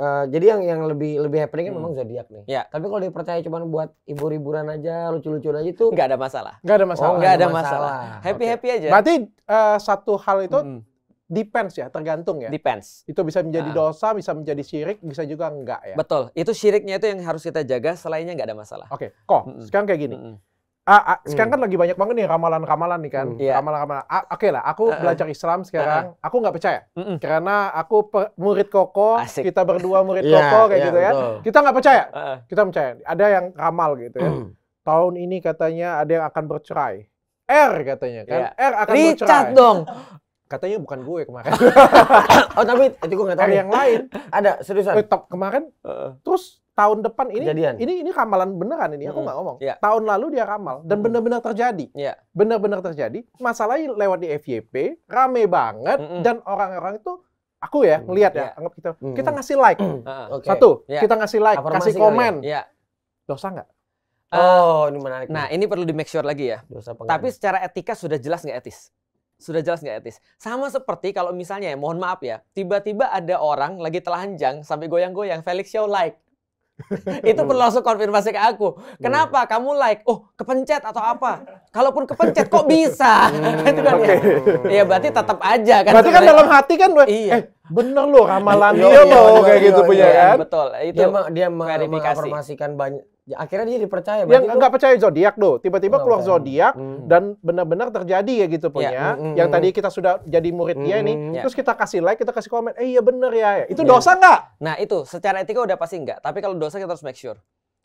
uh, jadi yang yang lebih lebih happening kan hmm. memang zodiak nih. Ya. Tapi kalau dipercaya cuma buat ibu-hiburan aja, lucu lucu aja itu nggak ada masalah. Nggak ada masalah. Oh, nggak ada masalah. Happy-happy okay. aja. Berarti uh, satu hal itu hmm Depends ya, tergantung ya. Depends. Itu bisa menjadi nah. dosa, bisa menjadi syirik, bisa juga enggak ya. Betul. Itu syiriknya itu yang harus kita jaga, selainnya enggak ada masalah. Oke, okay. kok mm -mm. sekarang kayak gini. Kan mm -mm. Ah, ah, sekarang mm. kan lagi banyak banget nih ramalan-ramalan nih kan. Mm. Yeah. Ramalan-ramalan. Ah, Oke okay lah, aku uh -uh. belajar Islam sekarang. Uh -uh. Aku enggak percaya. Mm -mm. Karena aku murid koko, Asik. kita berdua murid <laughs> yeah, koko kayak yeah, gitu ya. Kita enggak percaya. Uh -uh. Kita percaya. Ada yang ramal gitu ya. Mm. Tahun ini katanya ada yang akan bercerai. R katanya kan. Yeah. R akan Richard bercerai. dong. <laughs> Katanya bukan gue kemarin. <laughs> oh tapi itu gue nggak tahu. Ada yang lain. Ada seriusan. Eh, top kemarin. Uh. Terus tahun depan ini Kejadian. ini ini ramalan beneran ini. Aku nggak ngomong. Yeah. Tahun lalu dia ramal dan mm. benar terjadi. Yeah. bener benar terjadi. Masalahnya lewat di FYP rame banget mm -hmm. dan orang-orang itu aku ya ngelihat mm. ya iya. anggap kita gitu. mm. kita ngasih like <clears throat> okay. satu yeah. kita ngasih like Aformasi kasih ya. komen ya. dosa nggak eh, oh uh, ini menarik nah ini perlu di make sure lagi ya dosa tapi secara etika sudah jelas nggak etis sudah jelas nggak etis? Sama seperti kalau misalnya, mohon maaf ya, tiba-tiba ada orang lagi telanjang sampai goyang-goyang, Felix Show like. <laughs> itu perlu langsung konfirmasi ke aku. Kenapa? Kamu like? Oh, kepencet atau apa? Kalaupun kepencet, kok bisa? Hmm, <laughs> itu kan okay. ya. ya berarti tetap aja kan. Berarti kan dalam hati kan, iya. eh bener loh ramalan dia iya, loh iya, kayak iya, gitu punya kan. Betul. Itu dia dia mengkonfirmasikan banyak Ya, akhirnya dia dipercaya. Yang nggak percaya zodiak loh, tiba-tiba oh, keluar zodiak hmm. dan benar-benar terjadi ya gitu punya. Ya, Hmm. hmm yang hmm. tadi kita sudah jadi murid hmm. dia ya. nih, terus kita kasih like, kita kasih komen, eh iya bener ya. ya, itu ya. dosa nggak? Nah itu secara etika udah pasti nggak, tapi kalau dosa kita harus make sure.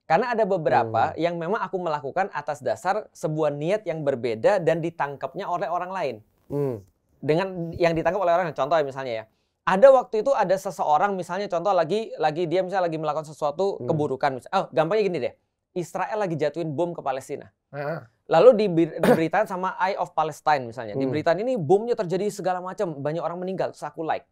Karena ada beberapa hmm. yang memang aku melakukan atas dasar sebuah niat yang berbeda dan ditangkapnya oleh orang lain. Hmm. Dengan yang ditangkap oleh orang, contoh misalnya ya, ada waktu itu ada seseorang misalnya contoh lagi lagi dia misalnya lagi melakukan sesuatu hmm. keburukan misalnya. Oh, gampangnya gini deh. Israel lagi jatuhin bom ke Palestina. Lalu di diberitaan sama Eye of Palestine misalnya. Hmm. Diberitaan ini bomnya terjadi segala macam, banyak orang meninggal. Terus aku like.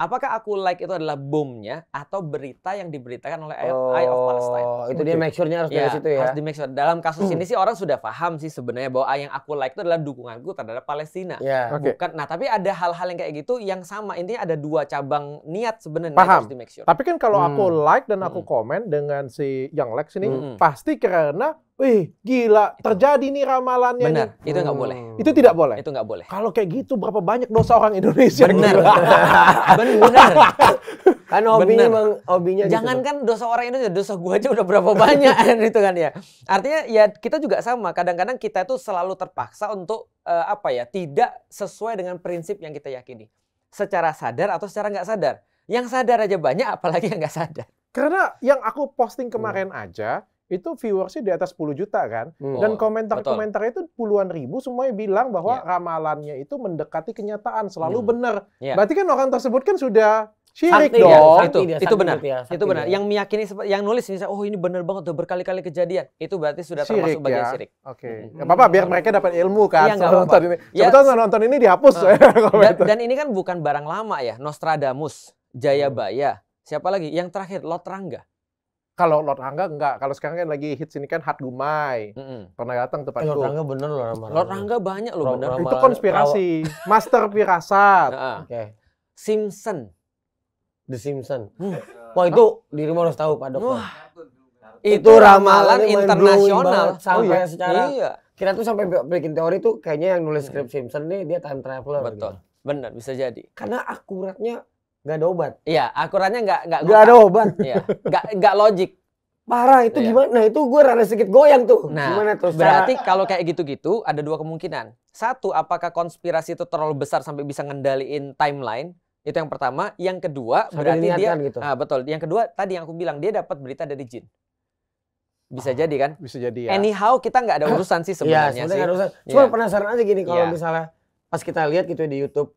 Apakah aku like itu adalah bomnya atau berita yang diberitakan oleh oh, of Palestine? Oh, itu dia make sure-nya harus ya, dari situ ya. Harus di make sure. Dalam kasus hmm. ini sih orang sudah paham sih sebenarnya bahwa yang aku like itu adalah dukunganku terhadap Palestina. Yeah. Okay. Bukan. Nah, tapi ada hal-hal yang kayak gitu yang sama. Intinya ada dua cabang niat sebenarnya harus di make sure. Tapi kan kalau hmm. aku like dan aku hmm. komen dengan si yang like sini hmm. pasti karena Wih, gila, terjadi nih ramalannya. Benar, nih. itu nggak boleh. Hmm. Itu tidak boleh. Itu nggak boleh. Kalau kayak gitu, berapa banyak dosa orang Indonesia? Benar, <laughs> benar. kan hobinya bener. emang hobinya. Gitu Jangan gitu. dosa orang Indonesia, dosa gua aja udah berapa banyak gitu <laughs> kan ya. Artinya ya kita juga sama. Kadang-kadang kita itu selalu terpaksa untuk uh, apa ya? Tidak sesuai dengan prinsip yang kita yakini. Secara sadar atau secara nggak sadar. Yang sadar aja banyak, apalagi yang nggak sadar. Karena yang aku posting iya. kemarin hmm. aja itu viewersnya di atas 10 juta kan hmm. oh, dan komentar-komentar itu puluhan ribu semuanya bilang bahwa yeah. ramalannya itu mendekati kenyataan selalu hmm. benar yeah. berarti kan orang tersebut kan sudah syirik dong ya, itu dia, itu benar dia, itu benar dia. yang meyakini yang nulis ini oh ini benar banget tuh berkali-kali kejadian itu berarti sudah termasuk syirik, bagian ya? syirik oke okay. hmm. apa-apa biar hmm. mereka dapat ilmu kan iya, nonton apa -apa. ini ya, Coba nonton ini dihapus uh, dan, gitu. dan ini kan bukan barang lama ya Nostradamus Jayabaya hmm. siapa lagi yang terakhir Lotrangga. Kalau Lord Rangga enggak. Kalau sekarang kan lagi hits ini kan Hat Gumai. Mm-hmm. Pernah datang itu. Eh, Lord Rangga bener loh ramalan. Lord Rangga banyak loh bener. Itu konspirasi. Master Pirasat. Nah, Oke. Okay. Simpson. The Simpson. Hmm. Wah itu dirimu harus tahu Pak Dok. Wah. Itu, ramalan internasional sampai oh, iya? secara iya. kita tuh sampai bikin teori tuh kayaknya yang nulis hmm. skrip Simpson nih dia time traveler. Betul. Gitu. Benar bisa jadi. Karena akuratnya nggak ada obat. Iya, akurannya nggak nggak nggak ada obat. Iya, nggak nggak logik. Parah itu iya. gimana? Nah itu gue rada sedikit goyang tuh. Nah, gimana tuh? Berarti cara... kalau kayak gitu-gitu ada dua kemungkinan. Satu, apakah konspirasi itu terlalu besar sampai bisa ngendaliin timeline? Itu yang pertama. Yang kedua Sampai berarti dia gitu. ah, betul. Yang kedua tadi yang aku bilang dia dapat berita dari jin. Bisa ah, jadi kan? Bisa jadi ya. Anyhow kita nggak ada <coughs> urusan sih sebenarnya. Iya, sebenarnya nggak urusan. Iya. Cuma yeah. penasaran aja gini kalau yeah. misalnya pas kita lihat gitu di YouTube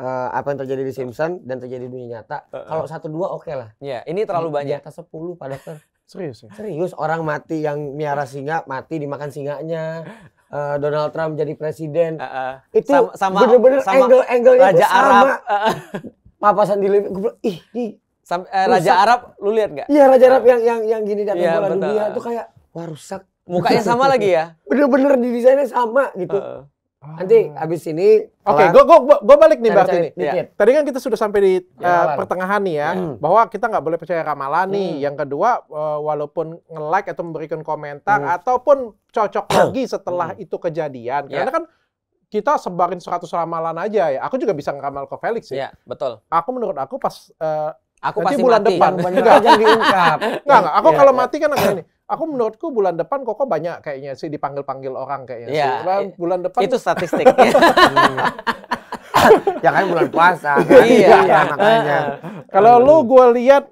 uh, apa yang terjadi di Simpson dan terjadi di dunia nyata. Uh, uh. Kalau satu dua oke okay lah. Iya, ini terlalu banyak. Di atas sepuluh pada dokter. <laughs> Serius ya? Serius orang mati yang miara singa mati dimakan singanya. Uh, Donald Trump jadi presiden. Uh, uh. Itu sama bener-bener angle Raja sama. Arab. Uh, <laughs> Papasan di living gue ih, ih. Sam, eh, Raja rusak. Arab lu lihat nggak? Iya Raja Arab yang yang yang gini dari yeah, bola dunia itu kayak wah rusak. Mukanya sama lagi ya? <laughs> Bener-bener desainnya sama gitu. Uh, uh Nanti habis oh. ini Oke, okay, gue gua gua balik nih berarti nih. Iya. Tadi kan kita sudah sampai di eh, ya, pertengahan nih ya, hmm. bahwa kita nggak boleh percaya ramalan nih. Hmm. Yang kedua, uh, walaupun nge-like atau memberikan komentar hmm. ataupun cocok <coughs> lagi setelah hmm. itu kejadian, ya. karena kan kita sebarin 100 ramalan aja ya. Aku juga bisa ngeramal ke Felix sih. Iya, ya, betul. Aku menurut aku pas uh, Aku Nanti pasti bulan mati. depan. <laughs> Banyak diungkap. Enggak, enggak. Aku ya, kalau ya. mati kan agak ini. Aku menurutku bulan depan kok banyak kayaknya sih dipanggil-panggil orang kayaknya Ya, sih. Bulan, iya, iya. bulan depan itu <laughs> statistik. Hmm. ya kan bulan puasa kan. Iya, iya makanya. Kalau hmm. lu gue lihat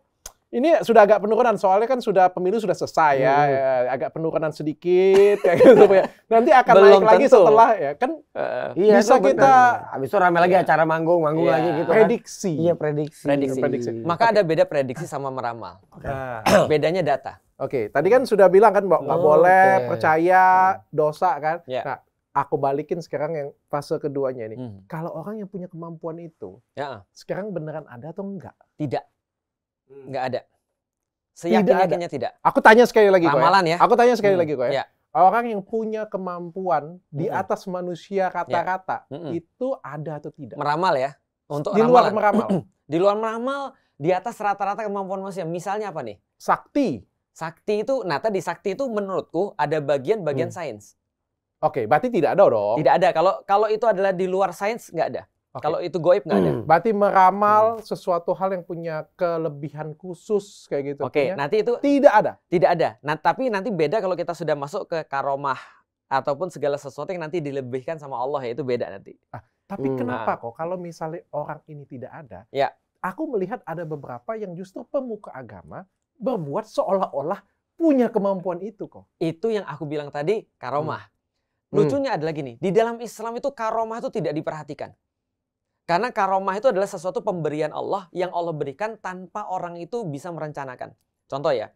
ini sudah agak penurunan soalnya kan sudah pemilu sudah selesai ya, hmm. ya agak penurunan sedikit kayak gitu ya. Nanti akan Belum naik tentu. lagi setelah ya kan uh, iya, bisa itu kan, kita habis itu rame lagi iya. acara manggung, manggung iya. lagi gitu kan. prediksi. Iya, prediksi. Prediksi. prediksi. Maka okay. ada beda prediksi sama meramal. Okay. Uh. Bedanya data. Oke, okay, tadi kan sudah bilang kan nggak oh, boleh okay. percaya dosa kan. Yeah. Nah, aku balikin sekarang yang fase keduanya ini. Mm. Kalau orang yang punya kemampuan itu, ya. sekarang beneran ada atau enggak? Tidak, enggak hmm. ada. Seyakin-yakinnya tidak, tidak. Aku tanya sekali lagi, Ramalan ya. Aku tanya sekali mm. lagi kok ya. Yeah. Orang yang punya kemampuan hmm. di atas manusia rata kata ya. mm hmm. itu ada atau tidak? Meramal ya, untuk di luar meramal. <clears throat> di luar meramal, di atas rata-rata kemampuan manusia. Misalnya apa nih? Sakti Sakti itu, nah tadi sakti itu menurutku ada bagian-bagian hmm. sains. Oke, okay, berarti tidak ada dong. Tidak ada. Kalau kalau itu adalah di luar sains nggak ada. Okay. Kalau itu goib nggak ada. Hmm. Berarti meramal hmm. sesuatu hal yang punya kelebihan khusus kayak gitu. Oke, okay, nanti itu tidak ada. Tidak ada. Nah, tapi nanti beda kalau kita sudah masuk ke karomah ataupun segala sesuatu yang nanti dilebihkan sama Allah ya itu beda nanti. Ah, tapi hmm. kenapa ah. kok kalau misalnya orang ini tidak ada? Ya. Aku melihat ada beberapa yang justru pemuka agama berbuat seolah-olah punya kemampuan itu kok. Itu yang aku bilang tadi karomah. Hmm. hmm. Lucunya adalah gini, di dalam Islam itu karomah itu tidak diperhatikan. Karena karomah itu adalah sesuatu pemberian Allah yang Allah berikan tanpa orang itu bisa merencanakan. Contoh ya,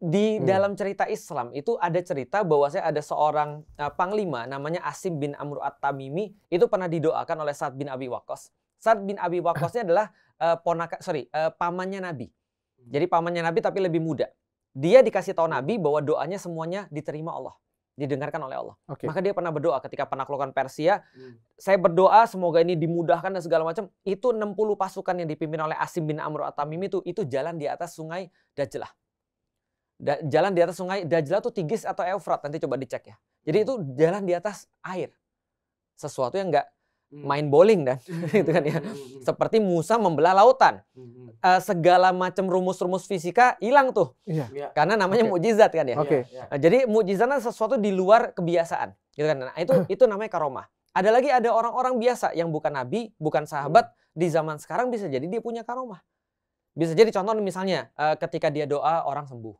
di hmm. dalam cerita Islam itu ada cerita bahwa saya ada seorang uh, panglima namanya Asim bin Amr At-Tamimi itu pernah didoakan oleh Sa'd bin Abi Waqqas. Sa'd bin Abi Waqqas adalah uh, ponaka sorry, uh, pamannya Nabi. Jadi pamannya Nabi tapi lebih muda. Dia dikasih tahu Nabi bahwa doanya semuanya diterima Allah, didengarkan oleh Allah. Okay. Maka dia pernah berdoa ketika penaklukan Persia, hmm. saya berdoa semoga ini dimudahkan dan segala macam. Itu 60 pasukan yang dipimpin oleh Asim bin Amr At-Tamimi itu itu jalan di atas sungai Dajlah. Da, jalan di atas sungai Dajlah itu Tigis atau Eufrat nanti coba dicek ya. Jadi hmm. itu jalan di atas air. Sesuatu yang enggak hmm. main bowling dan hmm, <laughs> itu kan ya. Hmm, hmm, Seperti Musa membelah lautan. Uh, segala macam rumus-rumus fisika hilang tuh. Yeah. Ya. Karena namanya okay. mukjizat kan ya. Okay. Ya, ya. Nah, jadi mukjizatnya sesuatu di luar kebiasaan. Gitu kan. Nah, itu <clears throat> itu namanya karomah. Ada lagi ada orang-orang biasa yang bukan nabi, bukan sahabat hmm. di zaman sekarang bisa jadi dia punya karomah. Bisa jadi contoh misalnya uh, ketika dia doa orang sembuh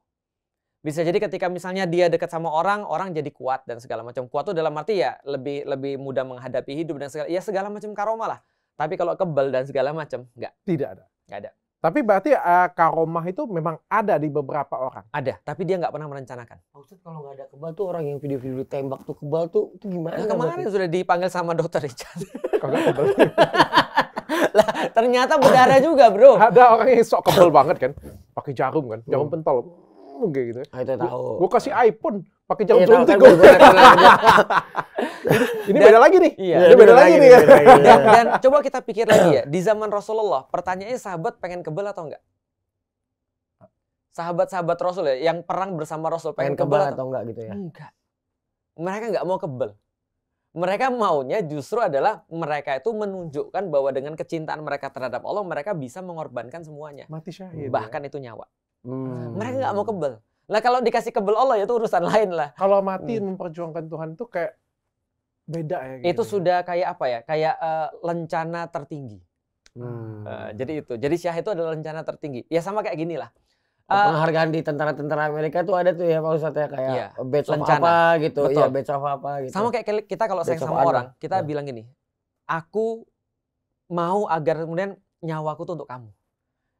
bisa jadi ketika misalnya dia dekat sama orang orang jadi kuat dan segala macam kuat tuh dalam arti ya lebih lebih mudah menghadapi hidup dan segala ya segala macam karomah lah tapi kalau kebal dan segala macam nggak tidak ada nggak ada tapi berarti uh, eh, karomah itu memang ada di beberapa orang ada tapi dia nggak pernah merencanakan maksud kalau nggak ada kebal tuh orang yang video-video ditembak tuh kebal tuh itu gimana nah, kemarin berarti? sudah dipanggil sama dokter Richard kalau kebal <laughs> lah ternyata berdarah juga bro ada orang yang sok kebal banget kan pakai jarum kan jarum pentol lu kayak gitu. Ya. Ah, itu tahu. Gua, gua kasih iPhone pakai jarum iya, suntik gua. <laughs> ini beda lagi nih. Iya. Ini beda lagi nih. Dan, dan coba kita pikir lagi ya, di zaman Rasulullah, pertanyaannya sahabat pengen kebel atau enggak? Sahabat-sahabat Rasul ya, yang perang bersama Rasul pengen, pengen kebel, kebel atau enggak gitu ya? Enggak. Mereka enggak mau kebel mereka maunya justru adalah mereka itu menunjukkan bahwa dengan kecintaan mereka terhadap Allah mereka bisa mengorbankan semuanya mati syahid ya. bahkan ya? itu nyawa Hmm. Mereka nggak mau kebel. Nah kalau dikasih kebel Allah ya itu urusan lain lah. Kalau mati hmm. memperjuangkan Tuhan itu kayak beda ya. Gitu. Itu sudah kayak apa ya? Kayak uh, lencana tertinggi. Hmm. Uh, jadi itu. Jadi syah itu adalah lencana tertinggi. Ya sama kayak gini lah. Uh, penghargaan di tentara-tentara Amerika itu ada tuh ya Pak Ustadz ya kayak iya, of apa gitu, iya, Betul. ya of apa gitu. Sama kayak kita kalau sayang sama orang, kita ya. bilang gini, aku mau agar kemudian nyawaku tuh untuk kamu.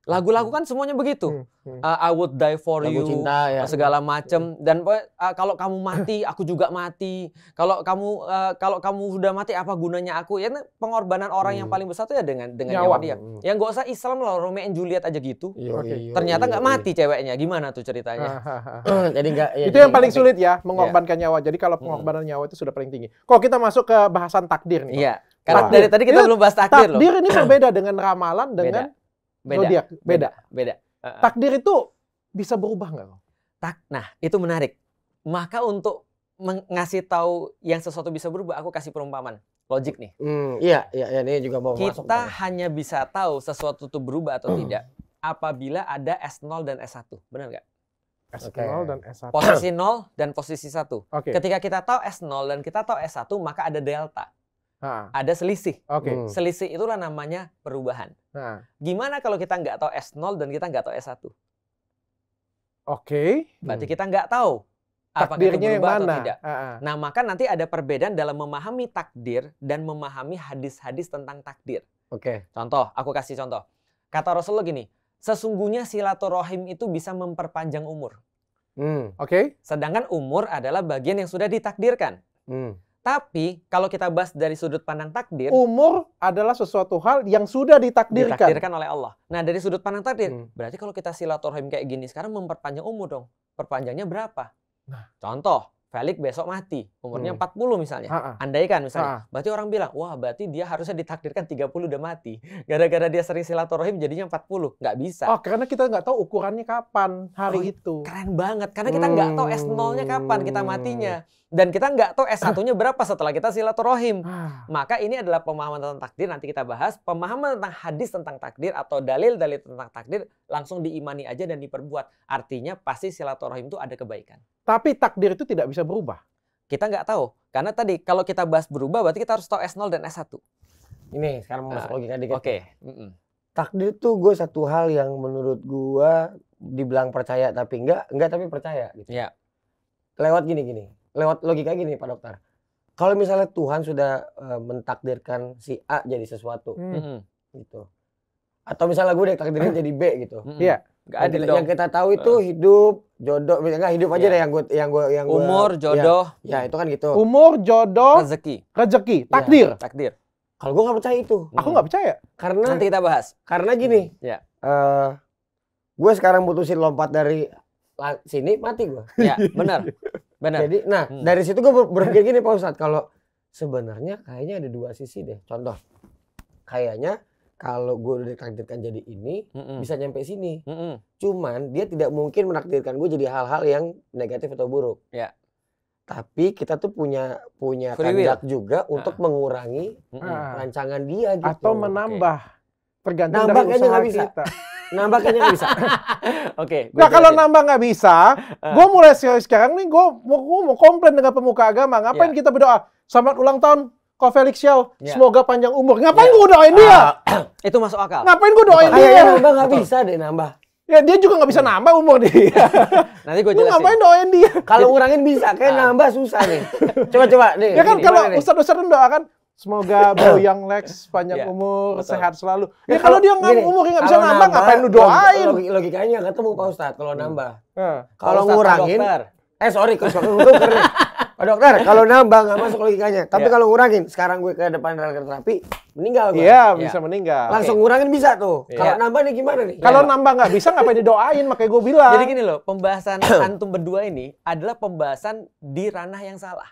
Lagu-lagu hmm. kan semuanya begitu. Hmm, hmm. Uh, I would die for Lagu you, cinta, ya. segala macem. Dan uh, kalau kamu mati, <coughs> aku juga mati. Kalau kamu uh, kalau kamu sudah mati, apa gunanya aku? Ya nah, pengorbanan orang hmm. yang paling besar itu ya dengan dengan nyawa, dia. Yang gak usah Islam lah, Romeo and Juliet aja gitu. Yo, iya, okay. Iya, iya, yo, Ternyata nggak mati ceweknya. Gimana tuh ceritanya? Ah, ah, ah, jadi gak, Ya, itu yang paling sulit ya mengorbankan yeah. nyawa. Jadi kalau pengorbanan hmm. nyawa itu sudah paling tinggi. Kok kita masuk ke bahasan takdir nih? Iya. Karena takdir. dari tadi kita belum bahas takdir, takdir loh. Takdir ini <coughs> berbeda dengan ramalan dengan Beda Beda. Zodiac. Beda. Beda. beda. Takdir itu bisa berubah nggak? Tak. Nah, itu menarik. Maka untuk mengasih tahu yang sesuatu bisa berubah, aku kasih perumpamaan. Logik nih. Hmm, iya, iya, iya, ini juga mau Kita masuk. Kita hanya bisa tahu sesuatu itu berubah atau hmm. tidak apabila ada S0 dan S1. Benar nggak? S0 okay. dan S1. Posisi 0 dan posisi 1. Okay. Ketika kita tahu S0 dan kita tahu S1, maka ada delta. Ha. Ada selisih. Okay. Hmm. Selisih itulah namanya perubahan. Ha. Gimana kalau kita nggak tahu S0 dan kita nggak tahu S1? Oke. Okay. Berarti kita nggak tahu apakah itu berubah atau tidak. Uh -uh. Nah, maka nanti ada perbedaan dalam memahami takdir dan memahami hadis-hadis tentang takdir. Oke. Okay. Contoh, aku kasih contoh. Kata Rasulullah gini, sesungguhnya silaturahim itu bisa memperpanjang umur. Hmm, Oke. Okay. Sedangkan umur adalah bagian yang sudah ditakdirkan. Hmm. Tapi kalau kita bahas dari sudut pandang takdir, umur adalah sesuatu hal yang sudah ditakdirkan. Ditakdirkan oleh Allah. Nah dari sudut pandang takdir, hmm. berarti kalau kita silaturahim kayak gini sekarang memperpanjang umur dong. Perpanjangnya berapa? Nah. Contoh, Felix besok mati, umurnya hmm. 40 misalnya. Ha -ha. Andaikan misalnya. Ha -ha. Berarti orang bilang, wah berarti dia harusnya ditakdirkan 30 udah mati. <laughs> Gara-gara dia sering silaturahim jadinya 40. Nggak bisa. Oh, karena kita nggak tahu ukurannya kapan hari oh, itu. Keren banget. Karena kita nggak tahu S0-nya kapan kita hmm. matinya. Dan kita nggak tahu S1-nya berapa setelah kita silaturahim. Ah. Maka ini adalah pemahaman tentang takdir. Nanti kita bahas pemahaman tentang hadis tentang takdir atau dalil-dalil tentang takdir langsung diimani aja dan diperbuat. Artinya pasti silaturahim itu ada kebaikan. Tapi takdir itu tidak bisa bisa berubah? Kita nggak tahu. Karena tadi kalau kita bahas berubah berarti kita harus tahu S0 dan S1. Ini sekarang mau masuk uh, logika dikit. Oke. Okay. Takdir tuh gue satu hal yang menurut gue dibilang percaya tapi enggak, enggak tapi percaya gitu. Iya. Yeah. Lewat gini-gini. Lewat logika gini Pak Dokter. Kalau misalnya Tuhan sudah uh, mentakdirkan si A jadi sesuatu. Mm -hmm. Gitu. Atau misalnya gue deh takdirnya jadi B gitu. Iya. Mm -hmm. yeah Gak ada yang, dong. yang kita tahu itu eh. hidup, jodoh, enggak hidup aja yeah. deh yang gue yang gue yang gua, umur, ya. jodoh. Ya, ya, itu kan gitu. Umur, jodoh, rezeki. Rezeki, iya. takdir. Ya, takdir. Kalau gue nggak percaya itu. Hmm. Aku nggak percaya. Karena nanti kita bahas. Karena gini. Hmm. Ya. Uh, eh, gue sekarang putusin lompat dari sini mati gue. <laughs> Ya, benar. Benar. Jadi, nah hmm. dari situ gue berpikir gini Pak Ustadz, kalau sebenarnya kayaknya ada dua sisi deh. Contoh, kayaknya kalau gue udah ditakdirkan jadi ini mm -mm. bisa nyampe sini. Mm -mm. Cuman dia tidak mungkin menakdirkan gue jadi hal-hal yang negatif atau buruk. Ya. Tapi kita tuh punya punya kandak juga nah. untuk mengurangi mm rancangan dia gitu. Atau menambah okay. tergantung nambah dari usaha bisa. kita. <laughs> nambah kayaknya nggak bisa. <laughs> Oke. Okay, nah kalau nambah nggak bisa, ah. gue mulai sekarang nih gue mau, mau komplain dengan pemuka agama. Ngapain yeah. kita berdoa? Selamat ulang tahun Ko Felix Xiao, ya. semoga panjang umur. Ngapain ya. gue doain dia? Uh, itu masuk akal. Ngapain gue doain dia? Kayaknya nambah nggak bisa deh nambah. Ya dia juga gak bisa nambah umur dia. <laughs> Nanti gue jelasin. Lu ngapain doain dia? Kalau ngurangin bisa, kayak ah. nambah susah nih. Coba coba nih. Ya kan kalau ustad ustadz doakan Semoga Bro <coughs> Yang Lex panjang yeah, umur, betul. sehat selalu. Ya, ya kalau, dia nggak umur nggak bisa nambah, ngapain lu doain? Logik, logikanya ketemu Pak Ustadz kalau nambah. Hmm. Kalau ngurangin, eh sorry, kalau ngurangin Oh dokter, kalau nambah nggak masuk logikanya. Tapi yeah. kalau ngurangin, sekarang gue ke depan rel terapi, meninggal gue. Iya, yeah, bisa meninggal. Langsung okay. ngurangin bisa tuh. Yeah. Kalau nambah nih gimana nih? Kalau yeah. nambah nggak bisa, ngapain didoain? Makanya gue bilang. Jadi gini loh, pembahasan <coughs> antum berdua ini adalah pembahasan di ranah yang salah.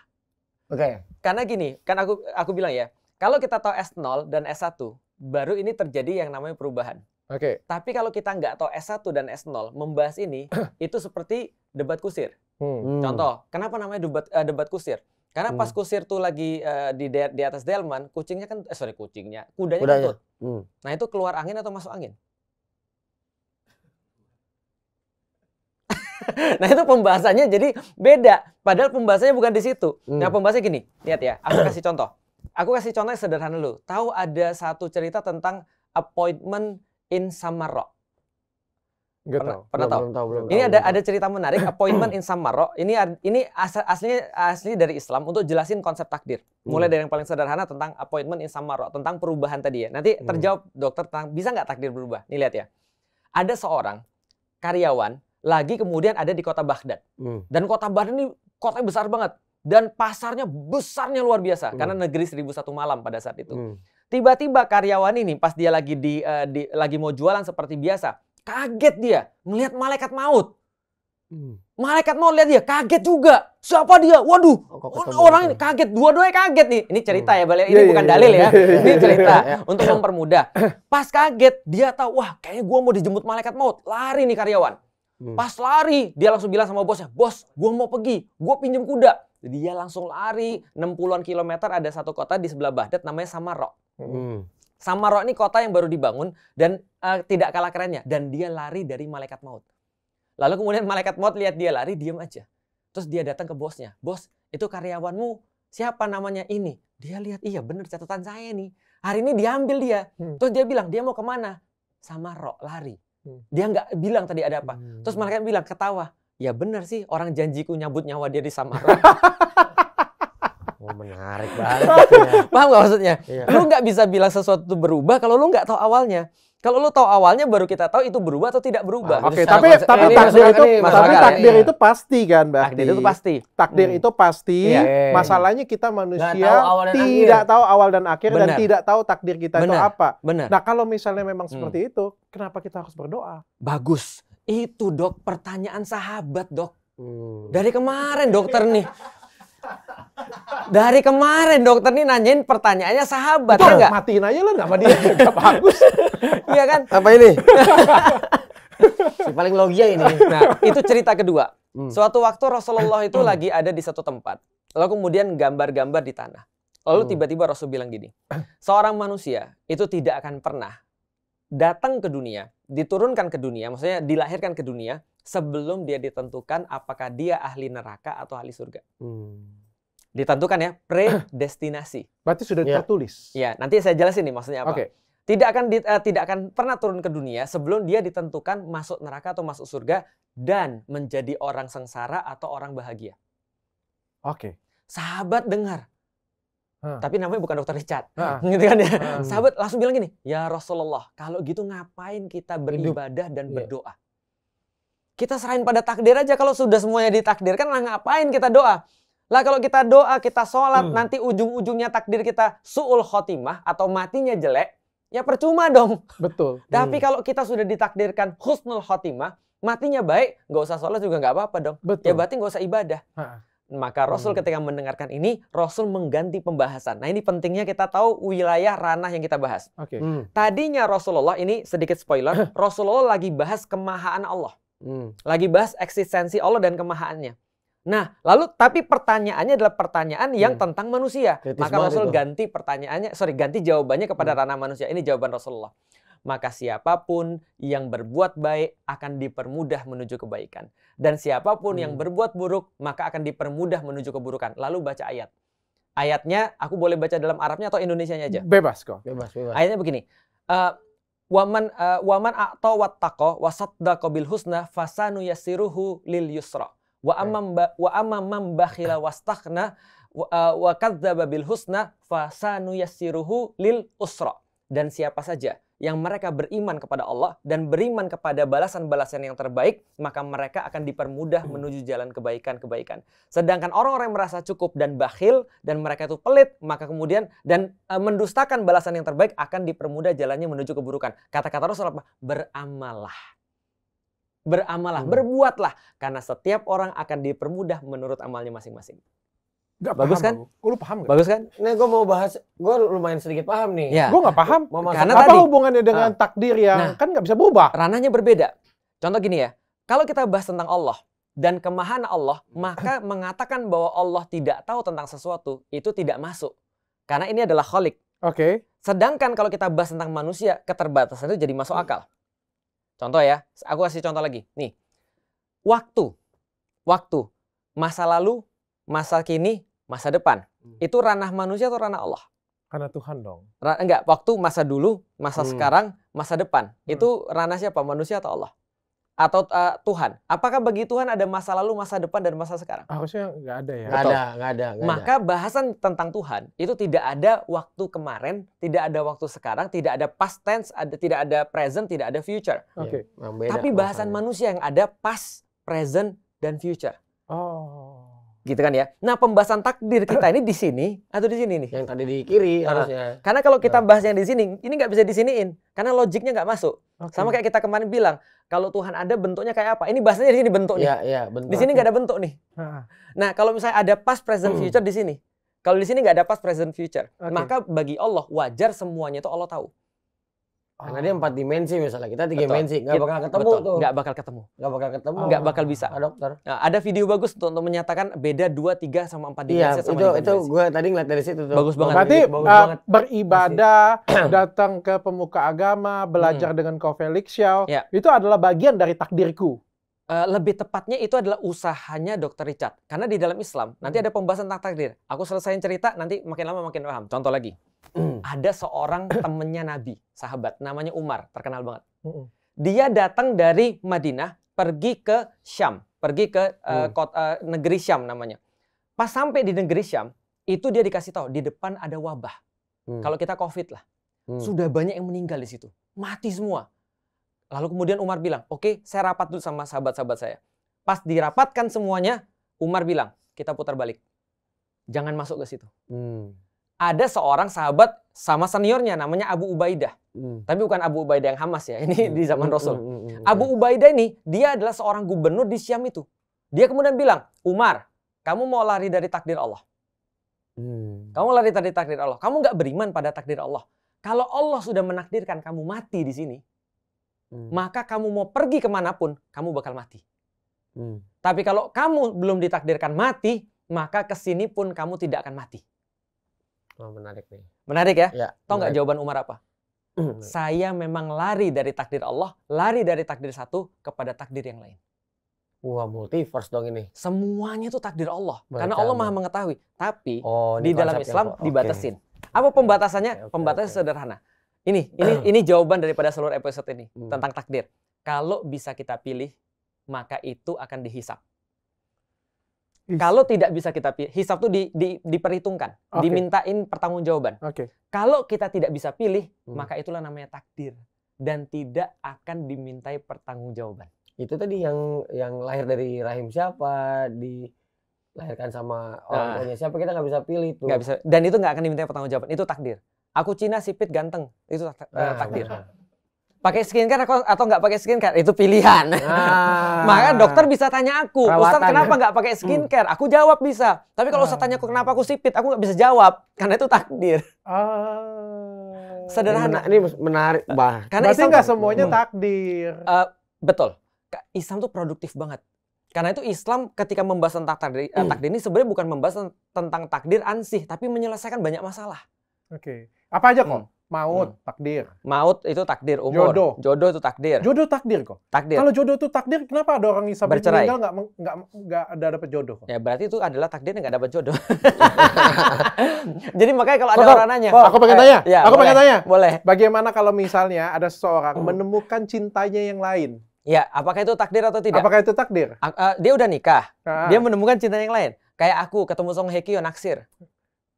Oke. Okay. Karena gini, kan aku aku bilang ya, kalau kita tahu S0 dan S1, baru ini terjadi yang namanya perubahan. Oke. Okay. Tapi kalau kita nggak tahu S1 dan S0, membahas ini, <coughs> itu seperti debat kusir. Hmm. Contoh, kenapa namanya debat uh, debat kusir? Karena pas hmm. kusir tuh lagi uh, di de di atas delman, kucingnya kan eh, sorry kucingnya, kudanya, kudanya. Hmm. Nah, itu keluar angin atau masuk angin? <laughs> nah, itu pembahasannya jadi beda. Padahal pembahasannya bukan di situ. Hmm. Nah, pembahasannya gini, lihat ya, aku <coughs> kasih contoh. Aku kasih contoh yang sederhana dulu. Tahu ada satu cerita tentang appointment in Samarok. Gak pernah, tahu. Pernah tahu. Belum tahu, belum ini ada belum ada cerita menarik appointment in samarok <clears throat> Ini ini as, aslinya asli dari Islam untuk jelasin konsep takdir. Mulai hmm. dari yang paling sederhana tentang appointment in samarok tentang perubahan tadi ya. Nanti hmm. terjawab dokter tentang bisa nggak takdir berubah. Nih lihat ya. Ada seorang karyawan lagi kemudian ada di kota Baghdad. Hmm. Dan kota Baghdad ini kota besar banget dan pasarnya besarnya luar biasa hmm. karena negeri 1001 malam pada saat itu. Hmm. Tiba-tiba karyawan ini pas dia lagi di, uh, di lagi mau jualan seperti biasa, Kaget dia melihat malaikat maut. Hmm. Malaikat maut lihat dia kaget juga. Siapa dia? Waduh, oh, orang ini gitu? kaget. Dua-duanya kaget nih. Ini cerita hmm. ya, balik ya. iya, ini yeah, bukan yeah, dalil yeah. ya. <laughs> ini cerita <laughs> untuk mempermudah. Pas kaget, dia tahu, wah kayaknya gue mau dijemput malaikat maut. Lari nih karyawan. Hmm. Pas lari, dia langsung bilang sama bosnya, bos, gue mau pergi, gue pinjem kuda. dia langsung lari 60-an kilometer ada satu kota di sebelah Baghdad namanya Samarok. Hmm roh ini kota yang baru dibangun dan uh, tidak kalah kerennya dan dia lari dari malaikat maut. Lalu kemudian malaikat maut lihat dia lari, diam aja. Terus dia datang ke bosnya. Bos, itu karyawanmu siapa namanya ini? Dia lihat, iya bener catatan saya nih. Hari ini diambil dia. Hmm. Terus dia bilang, dia mau kemana? Sama roh lari. Hmm. Dia nggak bilang tadi ada apa. Hmm. Terus malaikat bilang, ketawa. Ya bener sih, orang janjiku nyabut nyawa dia di roh <laughs> Oh, menarik banget. Ya. <laughs> Paham nggak maksudnya? Iya. Lu nggak bisa bilang sesuatu berubah kalau lu nggak tahu awalnya. Kalau lu tahu awalnya baru kita tahu itu berubah atau tidak berubah. Ah, Oke, okay, tapi tapi takdir itu tapi takdir ya. itu pasti kan, Mbak. Takdir itu pasti. Takdir hmm. itu pasti. Yeah, iya, iya. Masalahnya kita manusia tahu tidak tahu awal dan akhir Bener. dan tidak tahu takdir kita Benar. itu apa. Benar. Nah, kalau misalnya memang hmm. seperti itu, kenapa kita harus berdoa? Bagus. Itu, Dok, pertanyaan sahabat, Dok. Hmm. Dari kemarin dokter nih dari kemarin dokter nih nanyain pertanyaannya sahabat, Tuh, enggak? Ya matiin aja lah kenapa dia, enggak <laughs> bagus. Iya kan? Apa ini? <laughs> si paling logia ini. Nah, itu cerita kedua. Hmm. Suatu waktu Rasulullah itu hmm. lagi ada di satu tempat. Lalu kemudian gambar-gambar di tanah. Lalu hmm. tiba-tiba hmm. Rasul bilang gini, seorang manusia itu tidak akan pernah datang ke dunia, diturunkan ke dunia, maksudnya dilahirkan ke dunia sebelum dia ditentukan apakah dia ahli neraka atau ahli surga. Hmm. Ditentukan ya, eh. predestinasi. Berarti sudah ya. tertulis. Ya, nanti saya jelasin nih maksudnya apa. Okay. Tidak akan di, uh, tidak akan pernah turun ke dunia sebelum dia ditentukan masuk neraka atau masuk surga dan menjadi orang sengsara atau orang bahagia. Oke. Okay. Sahabat dengar. Hmm. Tapi namanya bukan dokter Richard. Hmm. Gitu <laughs> kan ya. Hmm. Sahabat langsung bilang gini, "Ya Rasulullah, kalau gitu ngapain kita beribadah dan iya. berdoa?" Kita serahin pada takdir aja kalau sudah semuanya ditakdirkan lah ngapain kita doa? Lah kalau kita doa, kita sholat, hmm. nanti ujung-ujungnya takdir kita su'ul khotimah atau matinya jelek, ya percuma dong. Betul. <laughs> Tapi hmm. kalau kita sudah ditakdirkan husnul khotimah, matinya baik, nggak usah sholat juga nggak apa-apa dong. Ya Betul. Ya berarti nggak usah ibadah. Ha. Maka Rasul hmm. ketika mendengarkan ini, Rasul mengganti pembahasan. Nah ini pentingnya kita tahu wilayah ranah yang kita bahas. Okay. Hmm. Tadinya Rasulullah, ini sedikit spoiler, <coughs> Rasulullah lagi bahas kemahaan Allah. Hmm. Lagi bahas eksistensi Allah dan kemahaannya. Nah, lalu tapi pertanyaannya adalah pertanyaan yang hmm. tentang manusia. Kritis Maka Rasul itu. ganti pertanyaannya, sorry, ganti jawabannya kepada hmm. ranah manusia. Ini jawaban Rasulullah. Maka siapapun yang berbuat baik akan dipermudah menuju kebaikan. Dan siapapun hmm. yang berbuat buruk maka akan dipermudah menuju keburukan. Lalu baca ayat. Ayatnya aku boleh baca dalam Arabnya atau Indonesianya aja? Bebas kok. Bebas, bebas. Ayatnya begini. Eh, waman uh, waman aqta wattaqa wasaddaqa bil husna fasanu yasiruhu lil yusra. Wa amam ya. wa amam mambakhila wastakhna wa kadzdzaba bil husna fasanu yassiruhu lil usra. Dan siapa saja yang mereka beriman kepada Allah dan beriman kepada balasan-balasan yang terbaik, maka mereka akan dipermudah hmm. menuju jalan kebaikan-kebaikan. Sedangkan orang-orang yang merasa cukup dan bakhil dan mereka itu pelit, maka kemudian dan e, mendustakan balasan yang terbaik akan dipermudah jalannya menuju keburukan. Kata-kata Rasulullah beramallah Beramalah beramalah, hmm. berbuatlah karena setiap orang akan dipermudah menurut amalnya masing-masing. Gak bagus paham, kan? Gue lu paham gak? Bagus kan? Nih gue mau bahas, gue lumayan sedikit paham nih. Ya. Gue gak paham. Mau Karena apa tadi, hubungannya dengan uh, takdir yang nah, kan gak bisa berubah? Ranahnya berbeda. Contoh gini ya, kalau kita bahas tentang Allah dan kemahan Allah, hmm. maka <laughs> mengatakan bahwa Allah tidak tahu tentang sesuatu itu tidak masuk. Karena ini adalah kholik. Oke. Okay. Sedangkan kalau kita bahas tentang manusia, keterbatasan itu jadi masuk hmm. akal. Contoh ya, aku kasih contoh lagi. Nih, waktu, waktu, masa lalu, masa kini, masa depan. Hmm. Itu ranah manusia atau ranah Allah? Ranah Tuhan dong. Ra enggak, waktu masa dulu, masa hmm. sekarang, masa depan. Hmm. Itu ranah siapa? Manusia atau Allah? atau uh, Tuhan. Apakah bagi Tuhan ada masa lalu, masa depan, dan masa sekarang? Harusnya nggak ada ya. Nggak ada, nggak ada. Gak Maka ada. bahasan tentang Tuhan itu tidak ada waktu kemarin, tidak ada waktu sekarang, tidak ada past tense, ada, tidak ada present, tidak ada future. Ya, Oke. Okay. Tapi bahasan masalah. manusia yang ada past, present, dan future. Oh gitu kan ya. Nah, pembahasan takdir kita ini di sini atau di sini nih? Yang tadi di kiri nah, harusnya. Karena kalau kita nah. bahas yang di sini, ini nggak bisa disiniin karena logiknya nggak masuk. Okay. Sama kayak kita kemarin bilang, kalau Tuhan ada bentuknya kayak apa? Ini bahasanya di sini bentuk nih. Ya, iya, iya, bentuk. Di sini nggak ada bentuk nih. Nah, kalau misalnya ada past, present, hmm. future di sini. Kalau di sini nggak ada past, present, future. Okay. Maka bagi Allah wajar semuanya itu Allah tahu. Karena dia empat dimensi misalnya, kita tiga dimensi, nggak iya, bakal ketemu Betul. tuh. Nggak bakal ketemu. Nggak bakal ketemu. Nggak bakal bisa. Ah, dokter. Nah, ada video bagus tuh untuk menyatakan beda dua, tiga sama empat iya, dimensi. Iya, sama itu itu gue tadi ngeliat dari situ tuh. Bagus banget. Berarti bagus uh, banget. beribadah, <clears throat> datang ke pemuka agama, belajar hmm. dengan Ko Felix Xiao, ya. itu adalah bagian dari takdirku. Uh, lebih tepatnya itu adalah usahanya Dr. Richard. Karena di dalam Islam nanti hmm. ada pembahasan tentang takdir. Aku selesaiin cerita nanti makin lama makin paham. Contoh lagi. Hmm. Ada seorang <clears throat> temannya Nabi, sahabat namanya Umar, terkenal banget. Dia datang dari Madinah pergi ke Syam, pergi ke uh, eh, hmm. kota, uh, eh, negeri Syam namanya. Pas sampai di negeri Syam, itu dia dikasih tahu di depan ada wabah. Kalau kita Covid lah. Sudah banyak yang meninggal di situ. Mati semua. Lalu kemudian Umar bilang, oke okay, saya rapat dulu sama sahabat-sahabat saya. Pas dirapatkan semuanya, Umar bilang, kita putar balik. Jangan masuk ke situ. Hmm. Ada seorang sahabat sama seniornya namanya Abu Ubaidah. Hmm. Tapi bukan Abu Ubaidah yang Hamas ya, ini hmm. di zaman hmm, Rasul. Hmm, hmm, hmm. Abu Ubaidah ini, dia adalah seorang gubernur di Syam itu. Dia kemudian bilang, Umar, kamu mau lari dari takdir Allah. Hmm. Kamu lari dari takdir Allah. Kamu gak beriman pada takdir Allah. Kalau Allah sudah menakdirkan kamu mati di sini, hmm. maka kamu mau pergi kemanapun, kamu bakal mati. Hmm. Tapi kalau kamu belum ditakdirkan mati, maka kesini pun kamu tidak akan mati. Oh, menarik nih. Menarik ya? ya Tahu nggak jawaban Umar apa? Saya memang lari dari takdir Allah, lari dari takdir satu kepada takdir yang lain. Wah multiverse dong ini. Semuanya itu takdir Allah. Baik, Karena Allah maha mengetahui. Tapi oh, di dalam Islam yang... dibatasin. Okay. Apa pembatasannya? Okay, okay, Pembatasnya okay. sederhana. Ini ini ah. ini jawaban daripada seluruh episode ini hmm. tentang takdir. Kalau bisa kita pilih, maka itu akan dihisap. Kalau tidak bisa kita pilih, hisap itu di, di, diperhitungkan, okay. dimintain pertanggungjawaban. Okay. Kalau kita tidak bisa pilih, hmm. maka itulah namanya takdir dan tidak akan dimintai pertanggungjawaban. Itu tadi yang yang lahir dari rahim siapa dilahirkan sama orang ah. tuanya nah. siapa kita nggak bisa pilih tuh. Gak bisa. Dan itu nggak akan dimintai pertanggungjawaban. Itu takdir. Aku Cina sipit ganteng. Itu tak, nah, takdir. Pakai skincare aku, atau nggak pakai skincare itu pilihan. ah, <laughs> Maka dokter bisa tanya aku, Ustaz ya? kenapa nggak pakai hmm. skincare? Aku jawab bisa. Tapi kalau ah. Ustaz tanya aku kenapa aku sipit, aku nggak bisa jawab karena itu takdir. ah, Sederhana. Ini menarik, eh, bah. Karena Berarti nggak semuanya hmm. takdir. Uh, betul. Islam tuh produktif banget. Karena itu Islam ketika membahas tentang takdir, hmm. takdir ini sebenarnya bukan membahas tentang takdir ansih, tapi menyelesaikan banyak masalah. Oke. Okay. Apa aja kok? Hmm. Maut, hmm. takdir. Maut itu takdir umur. Jodoh. Jodoh itu takdir. Jodoh takdir kok. Takdir. Kalau jodoh itu takdir, kenapa ada orang Isa Bercerai. nggak nggak nggak ada dapat jodoh? Kok? Ya berarti itu adalah takdir yang nggak dapat jodoh. <laughs> Jadi makanya kalau ada kok, orang nanya, aku pengen eh, tanya, ya, aku pengen tanya, boleh. Bagaimana kalau misalnya ada seseorang hmm. menemukan cintanya yang lain? Ya, apakah itu takdir atau tidak? Apakah itu takdir? A uh, dia udah nikah, ah. dia menemukan cinta yang lain. Kayak aku ketemu Song Hye Kyo naksir.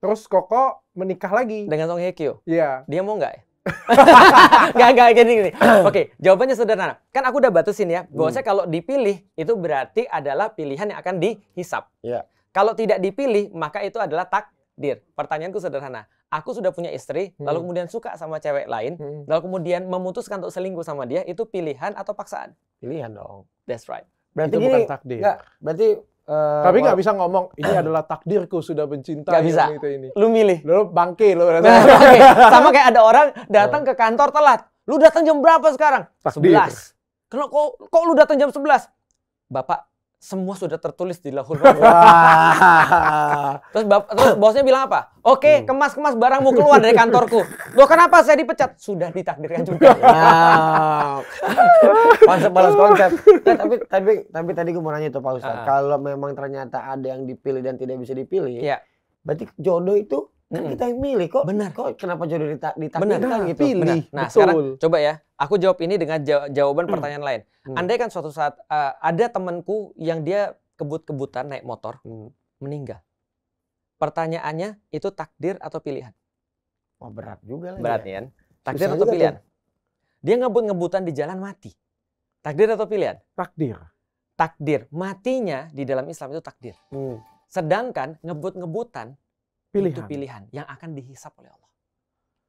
Terus Koko menikah lagi. Dengan Song Hye Kyo? Iya. Yeah. Dia mau nggak <laughs> gak, gak, gini, gini. <clears throat> Oke, jawabannya sederhana. Kan aku udah batasin ya, hmm. bahwasanya hmm. kalau dipilih itu berarti adalah pilihan yang akan dihisap. Yeah. Kalau tidak dipilih, maka itu adalah takdir. Pertanyaanku sederhana. Aku sudah punya istri, hmm. lalu kemudian suka sama cewek lain, hmm. lalu kemudian memutuskan untuk selingkuh sama dia, itu pilihan atau paksaan? Pilihan dong. That's right. Berarti itu gini, bukan takdir. Enggak, berarti Uh, Tapi nggak bisa ngomong ini <clears throat> adalah takdirku sudah mencintai gak bisa. Itu ini. Lu milih. Lu bangke lu. Nah, okay. <laughs> Sama kayak ada orang datang oh. ke kantor telat. Lu datang jam berapa sekarang? Takdir. 11. Kenapa kok, kok lu datang jam 11? Bapak, semua sudah tertulis di lahur <laughs> terus, bap, terus bosnya bilang apa? Oke, okay, hmm. kemas-kemas barangmu keluar dari kantorku. Loh kenapa saya dipecat? Sudah ditakdirkan juga. <laughs> Wow. konsep balas konsep. <laughs> Nah, tapi tapi tapi tadi gue mau nanya tuh Pak Ustadz, Uh. Kalau memang ternyata ada yang dipilih dan tidak bisa dipilih, yeah. berarti jodoh itu Kan kita yang milih kok. Benar. Kok kenapa jodoh di ditakdirkan Benar. gitu? Nah, nah, Betul. sekarang coba ya. Aku jawab ini dengan jawaban mm. pertanyaan lain. Hmm. Andai kan suatu saat uh, ada temanku yang dia kebut-kebutan naik motor hmm. meninggal. Pertanyaannya itu takdir atau pilihan? Wah, oh, berat juga lah. Berat ya. Kan? Takdir atau pilihan? kan? Dia ngebut-ngebutan di jalan mati. Takdir atau pilihan? Takdir. Takdir. Matinya di dalam Islam itu takdir. Hmm. Sedangkan ngebut-ngebutan pilihan. Itu pilihan yang akan dihisap oleh Allah.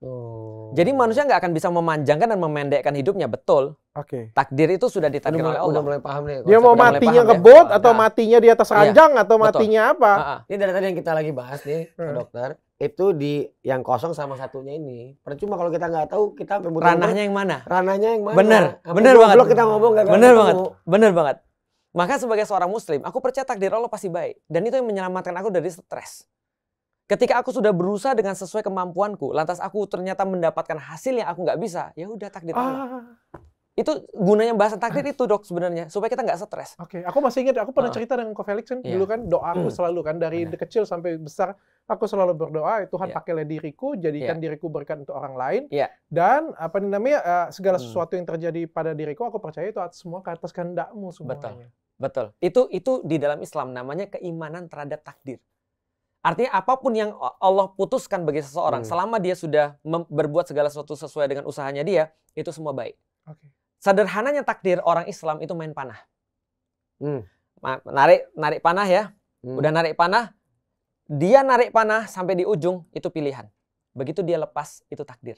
Oh. Jadi manusia nggak akan bisa memanjangkan dan memendekkan hidupnya betul. Oke. Okay. Takdir itu sudah ditakdir oleh Allah. Udah mulai paham nih. Dia mau matinya kebut ya. atau nah. matinya di atas ranjang iya. atau betul. matinya apa? uh Ini dari tadi yang kita lagi bahas nih, hmm. dokter. Itu di yang kosong sama satunya ini. Percuma kalau kita nggak tahu kita ranahnya yang mana? Ranahnya yang mana? Bener, Apa bener banget. Kalau kita ngomong nggak Bener banget, bener banget. Maka sebagai seorang muslim, aku percaya takdir Allah pasti baik. Dan itu yang menyelamatkan aku dari stres. Ketika aku sudah berusaha dengan sesuai kemampuanku, lantas aku ternyata mendapatkan hasil yang aku nggak bisa, ya udah takdir ah. Itu gunanya bahasa takdir itu dok sebenarnya supaya kita nggak stres. Oke, okay. aku masih ingat ya, aku pernah uh. cerita dengan Ko Felix kan yeah. dulu kan doaku mm. selalu kan dari yeah. kecil sampai besar aku selalu berdoa Tuhan yeah. pakailah diriku jadikan yeah. diriku berkat untuk orang lain yeah. dan apa namanya eh, segala mm. sesuatu yang terjadi pada diriku aku percaya itu atas semua ke atas kehendakmu semuanya. Betul. Betul. Itu itu di dalam Islam namanya keimanan terhadap takdir. Artinya apapun yang Allah putuskan bagi seseorang, hmm. selama dia sudah berbuat segala sesuatu sesuai dengan usahanya dia, itu semua baik. Okay. Sederhananya takdir orang Islam itu main panah. Hmm. Narik, narik panah ya. Hmm. Udah narik panah, dia narik panah sampai di ujung itu pilihan. Begitu dia lepas itu takdir.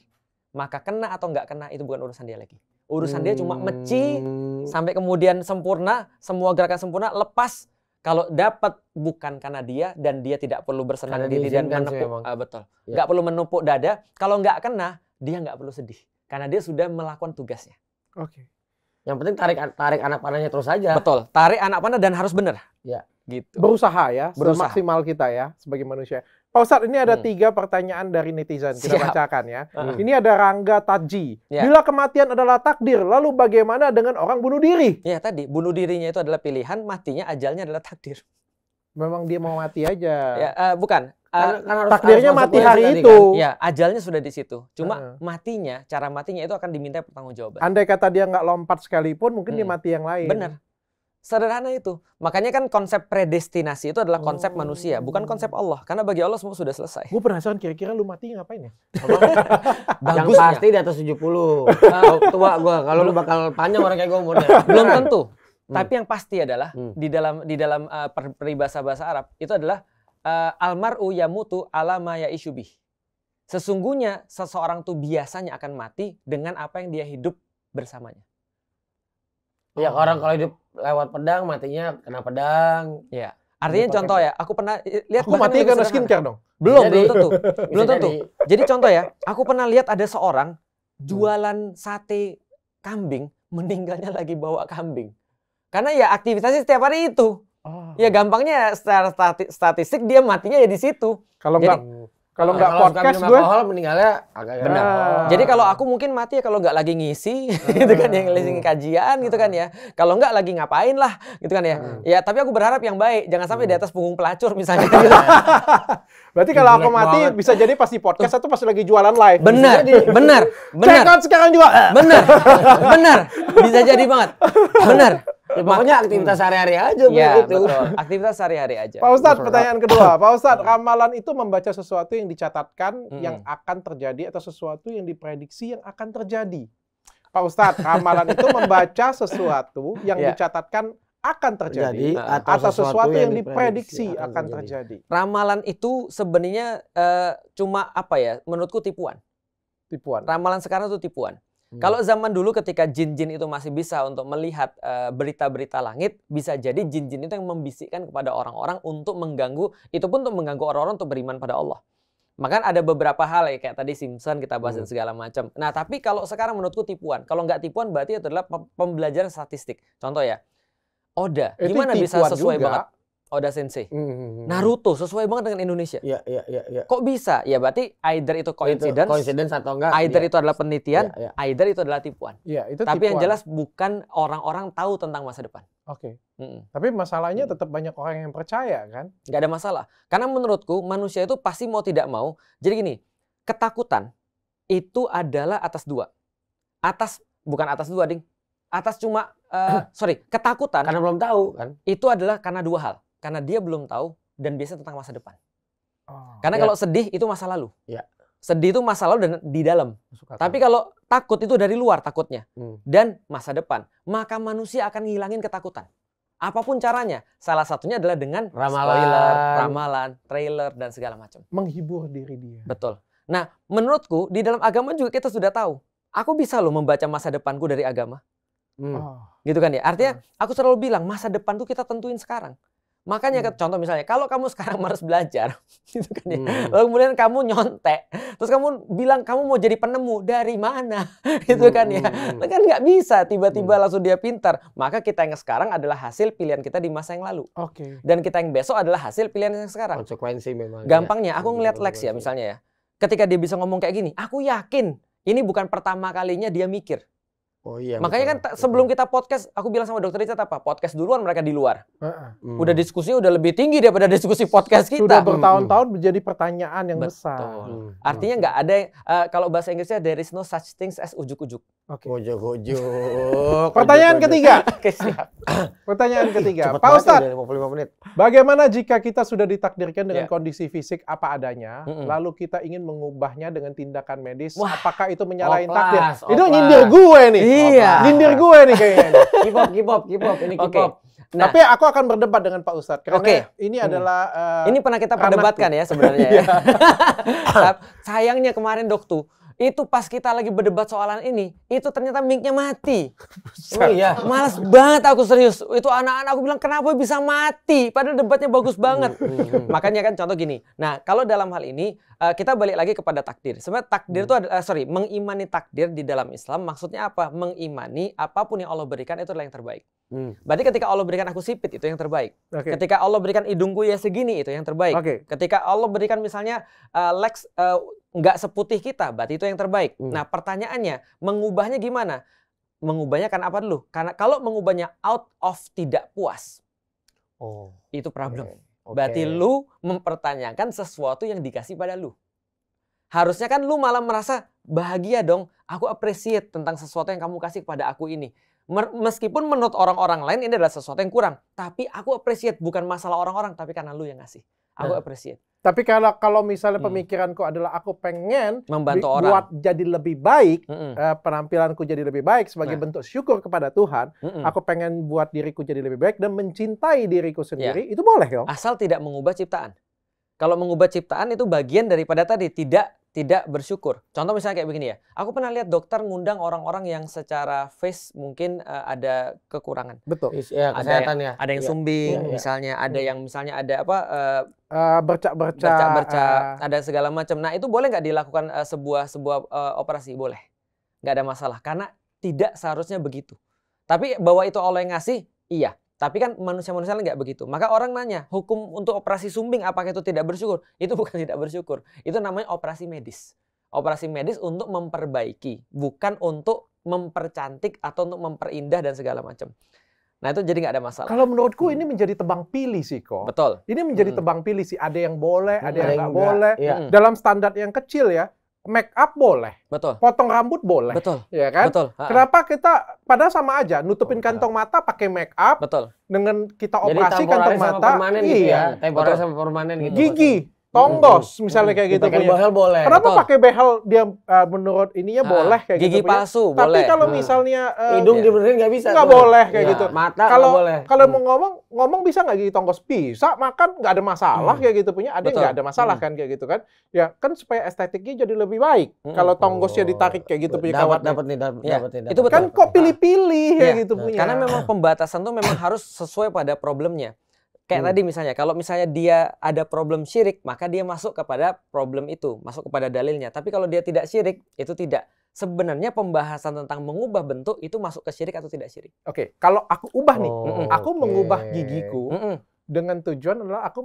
Maka kena atau nggak kena itu bukan urusan dia lagi. Urusan hmm. dia cuma meci hmm. sampai kemudian sempurna, semua gerakan sempurna, lepas kalau dapat bukan karena dia dan dia tidak perlu bersenang karena diri dan menepuk uh, betul. Ya. Gak perlu menepuk dada. Kalau nggak kena, dia nggak perlu sedih karena dia sudah melakukan tugasnya. Oke. Okay. Yang penting tarik tarik anak panahnya terus saja. Betul. Tarik anak panah dan harus benar. Ya. Gitu. Berusaha ya, Berusaha. Maksimal kita ya sebagai manusia. Pak Ustadz, ini ada hmm. tiga pertanyaan dari netizen. Kita Siap. bacakan ya. Hmm. Ini ada Rangga Taji. Ya. Bila kematian adalah takdir, lalu bagaimana dengan orang bunuh diri? Ya tadi, bunuh dirinya itu adalah pilihan, matinya ajalnya adalah takdir. Memang dia mau mati aja. ya, uh, bukan. Uh, kan harus, takdirnya harus mati hari itu. Kan? Ya, ajalnya sudah di situ. Cuma uh -huh. matinya, cara matinya itu akan diminta pertanggungjawaban. Andai kata dia nggak lompat sekalipun, mungkin hmm. dia mati yang lain. Benar. Sederhana itu. Makanya kan konsep predestinasi itu adalah konsep oh. manusia, bukan konsep Allah. Karena bagi Allah semua sudah selesai. Gue penasaran kira-kira lu mati ngapain ya? <laughs> Yang pasti di atas 70. Tua gue. Kalau lu bakal panjang orang kayak gue umurnya. <laughs> Belum tentu. Hmm. Tapi yang pasti adalah hmm. di dalam di dalam uh, eh, peribahasa bahasa Arab itu adalah uh, almaru yamutu alama ya isubih. Sesungguhnya seseorang tuh biasanya akan mati dengan apa yang dia hidup bersamanya. Ya orang kalau hidup lewat pedang matinya kena pedang. Iya. Artinya Dipakai contoh ya, aku pernah lihat aku mati karena skincare dong. Belum, belum tentu. belum tentu. Jadi. jadi contoh ya, aku pernah lihat ada seorang hmm. jualan sate kambing meninggalnya lagi bawa kambing. Karena ya aktivitasnya setiap hari itu. Oh. Ya gampangnya secara statistik dia matinya ya di situ. Kalau enggak kalau nggak nah, podcast gue alkohol meninggalnya agak benar. Ah. Jadi kalau aku mungkin mati ya kalau nggak lagi ngisi ah. <laughs> gitu kan yang ngisi hmm. kajian gitu kan ya. Kalau nggak lagi ngapain lah gitu kan ya. Ah. Ya tapi aku berharap yang baik jangan sampai hmm. di atas punggung pelacur misalnya. <laughs> Iya. Berarti kalau aku mati banget. bisa jadi pasti podcast atau pas lagi jualan live. Benar, benar, benar. Check sekarang juga. Benar, benar. Bisa jadi banget. Benar. Ya, pokoknya aktivitas hmm. sehari-hari aja ya, begitu. Betul. <laughs> Aktivitas sehari-hari aja. Pak Ustadz, pertanyaan kedua. <laughs> Pak Ustadz, ramalan itu membaca sesuatu yang dicatatkan hmm. yang akan terjadi atau sesuatu yang diprediksi yang akan terjadi. Pak Ustadz, ramalan itu membaca <laughs> sesuatu yang ya. dicatatkan akan terjadi Jadi, nah. atau, atau sesuatu, sesuatu yang, yang diprediksi akan, akan terjadi. terjadi. Ramalan itu sebenarnya uh, cuma apa ya? Menurutku tipuan. Tipuan. Ramalan sekarang itu tipuan. Hmm. Kalau zaman dulu ketika jin-jin itu masih bisa untuk melihat berita eh, berita-berita langit, bisa jadi jin-jin itu yang membisikkan kepada orang-orang untuk mengganggu, itu pun untuk mengganggu orang-orang untuk beriman pada Allah. Maka ada beberapa hal ya, kayak tadi Simpson kita bahas dan hmm. segala macam. Nah, tapi kalau sekarang menurutku tipuan. Kalau nggak tipuan berarti itu adalah pembelajaran statistik. Contoh ya, Oda, itu gimana bisa sesuai juga. banget? Oda Sensei. Mm-hmm. Naruto sesuai banget dengan Indonesia. Iya, iya, iya, iya. Kok bisa? Ya berarti either itu coincidence, itu coincidence atau enggak. Either iya. itu adalah penelitian, ya, ya. either itu adalah tipuan. Iya, itu Tapi tipuan. yang jelas bukan orang-orang tahu tentang masa depan. Oke. Okay. Mm-hmm. Tapi masalahnya mm tetap banyak orang yang percaya kan? Gak ada masalah. Karena menurutku manusia itu pasti mau tidak mau. Jadi gini, ketakutan itu adalah atas dua. Atas bukan atas dua, ding. Atas cuma uh, <coughs> sorry, ketakutan karena belum tahu kan. Itu adalah karena dua hal karena dia belum tahu dan biasa tentang masa depan. Oh, karena ya. kalau sedih itu masa lalu. Ya. Sedih itu masa lalu dan di dalam. Tapi kalau takut itu dari luar takutnya hmm. dan masa depan. Maka manusia akan ngilangin ketakutan. Apapun caranya, salah satunya adalah dengan ramalan, spoiler, ramalan, trailer dan segala macam. Menghibur diri dia. Betul. Nah, menurutku di dalam agama juga kita sudah tahu. Aku bisa loh membaca masa depanku dari agama. Hmm. Oh. Gitu kan ya. Artinya hmm. aku selalu bilang masa depan tuh kita tentuin sekarang. Makanya hmm. contoh misalnya kalau kamu <laughs> sekarang harus belajar <laughs> gitu kan ya. Hmm. Lalu kemudian kamu nyontek, terus kamu bilang kamu mau jadi penemu dari mana <laughs> gitu hmm. kan ya. Itu nah, kan nggak bisa tiba-tiba hmm. langsung dia pintar. Maka kita yang sekarang adalah hasil pilihan kita di masa yang lalu. Oke. Okay. Dan kita yang besok adalah hasil pilihan yang sekarang. Konsekuensi memang. Ya. Gampangnya aku hmm, ngeliat Lex ya misalnya ya. Ketika dia bisa ngomong kayak gini, aku yakin ini bukan pertama kalinya dia mikir. Oh iya. Makanya betul, kan betul. sebelum kita podcast, aku bilang sama dokter Richard apa? Podcast duluan mereka di luar. Hmm. Udah diskusinya udah lebih tinggi daripada diskusi podcast kita. Sudah hmm. bertahun-tahun menjadi pertanyaan yang Betul. besar. Hmm. Artinya hmm. nggak ada uh, kalau bahasa Inggrisnya there is no such things as ujuk-ujuk. Oke. Okay. Gojo-gojo. Pertanyaan ketiga. <laughs> Oke, siap. <clears throat> Pertanyaan ketiga. Cepet Pak Ustadz, menit. bagaimana jika kita sudah ditakdirkan dengan yeah. kondisi fisik apa adanya, mm -mm. lalu kita ingin mengubahnya dengan tindakan medis, Wah. apakah itu menyalahin takdir? Oplas. Itu nyindir gue nih. Iya. Nyindir gue nih kayaknya. kipop, kipop, kipop. Ini kipop. Okay. Nah, Tapi aku akan berdebat dengan Pak Ustadz Oke. okay. ini hmm. adalah uh, ini pernah kita perdebatkan ya sebenarnya. ya. <laughs> Iya. <laughs> Sayangnya kemarin dok tuh itu pas kita lagi berdebat soalan ini, itu ternyata mic-nya mati. Oh iya, malas banget aku serius. Itu anak-anak aku bilang kenapa bisa mati padahal debatnya bagus hmm, banget. Hmm, hmm, Makanya kan contoh gini. Nah, kalau dalam hal ini eh, kita balik lagi kepada takdir. Sebenarnya takdir itu hmm. uh, sorry, mengimani takdir di dalam Islam maksudnya apa? Mengimani apapun yang Allah berikan itu adalah yang terbaik. Hmm. Berarti ketika Allah berikan aku sipit itu yang terbaik. Okay. Ketika Allah berikan hidungku ya segini itu yang terbaik. Okay. Ketika Allah berikan misalnya uh, Lex uh, nggak seputih kita, berarti itu yang terbaik. Hmm. Nah, pertanyaannya, mengubahnya gimana? Mengubahnya kan apa dulu? Karena kalau mengubahnya out of tidak puas, oh, itu problem. Okay. Okay. Berarti lu mempertanyakan sesuatu yang dikasih pada lu. Harusnya kan lu malah merasa bahagia dong. Aku appreciate tentang sesuatu yang kamu kasih kepada aku ini. Meskipun menurut orang-orang lain ini adalah sesuatu yang kurang, tapi aku appreciate bukan masalah orang-orang, tapi karena lu yang ngasih aku nah. appreciate. Tapi kalau kalau misalnya hmm. pemikiranku adalah aku pengen membantu orang buat jadi lebih baik, mm -mm. Uh, penampilanku jadi lebih baik sebagai nah. bentuk syukur kepada Tuhan, mm -mm. aku pengen buat diriku jadi lebih baik dan mencintai diriku sendiri, yeah. itu boleh dong. Asal tidak mengubah ciptaan. Kalau mengubah ciptaan itu bagian daripada tadi tidak tidak bersyukur. Contoh misalnya kayak begini ya. Aku pernah lihat dokter ngundang orang-orang yang secara face mungkin uh, ada kekurangan. Betul. Ya, kesehatan ada ya. Ada yang iya. sumbing ya, ya. misalnya, ada hmm. yang misalnya ada apa uh, uh, bercak-bercak, bercak-bercak, uh, ada segala macam. Nah, itu boleh nggak dilakukan uh, sebuah sebuah uh, operasi? Boleh. Nggak ada masalah karena tidak seharusnya begitu. Tapi bahwa itu Allah yang ngasih, iya. Tapi kan manusia-manusia lain nggak begitu. Maka orang nanya, hukum untuk operasi sumbing apakah itu tidak bersyukur? Itu <laughs> bukan tidak bersyukur. Itu namanya operasi medis. Operasi medis untuk memperbaiki, bukan untuk mempercantik atau untuk memperindah dan segala macam. Nah itu jadi nggak ada masalah. Kalau menurutku hmm. ini menjadi tebang pilih sih kok. Betul. Ini menjadi hmm. tebang pilih sih. Ada yang boleh, ada, hmm. ada yang nggak boleh. Ya. Dalam standar yang kecil ya make up boleh, betul. Potong rambut boleh, betul. Ya kan? Betul. Ha -ha. Kenapa kita pada sama aja nutupin oh, kantong mata pakai make up, betul. Dengan kita operasi Jadi, kantong mata, iya, gitu ya. Iya. Temporer sama permanen gitu. Gigi, betul tonggos misalnya kayak gitu punya, behel boleh kenapa pakai behel dia uh, menurut ininya ah, boleh kayak gigi gitu gigi palsu punya. boleh tapi kalau nah. misalnya uh, hidung iya. dibenerin nggak bisa nggak boleh kayak ya, gitu mata kalau boleh kalau hmm. mau ngomong ngomong bisa nggak gigi tonggos bisa makan nggak ada masalah hmm. kayak gitu punya ada nggak ada masalah hmm. kan kayak gitu kan ya kan supaya estetiknya jadi lebih baik hmm. kalau tonggosnya oh. ditarik kayak gitu punya kawat ya, dapat nih dapat nih itu betul. kan kok nah. pilih-pilih kayak iya. gitu punya karena memang pembatasan tuh memang harus sesuai pada problemnya Kayak hmm. tadi misalnya, kalau misalnya dia ada problem syirik, maka dia masuk kepada problem itu, masuk kepada dalilnya. Tapi kalau dia tidak syirik, itu tidak. Sebenarnya pembahasan tentang mengubah bentuk itu masuk ke syirik atau tidak syirik. Oke, okay. kalau aku ubah nih, oh, aku okay. mengubah gigiku, mm -mm dengan tujuan adalah aku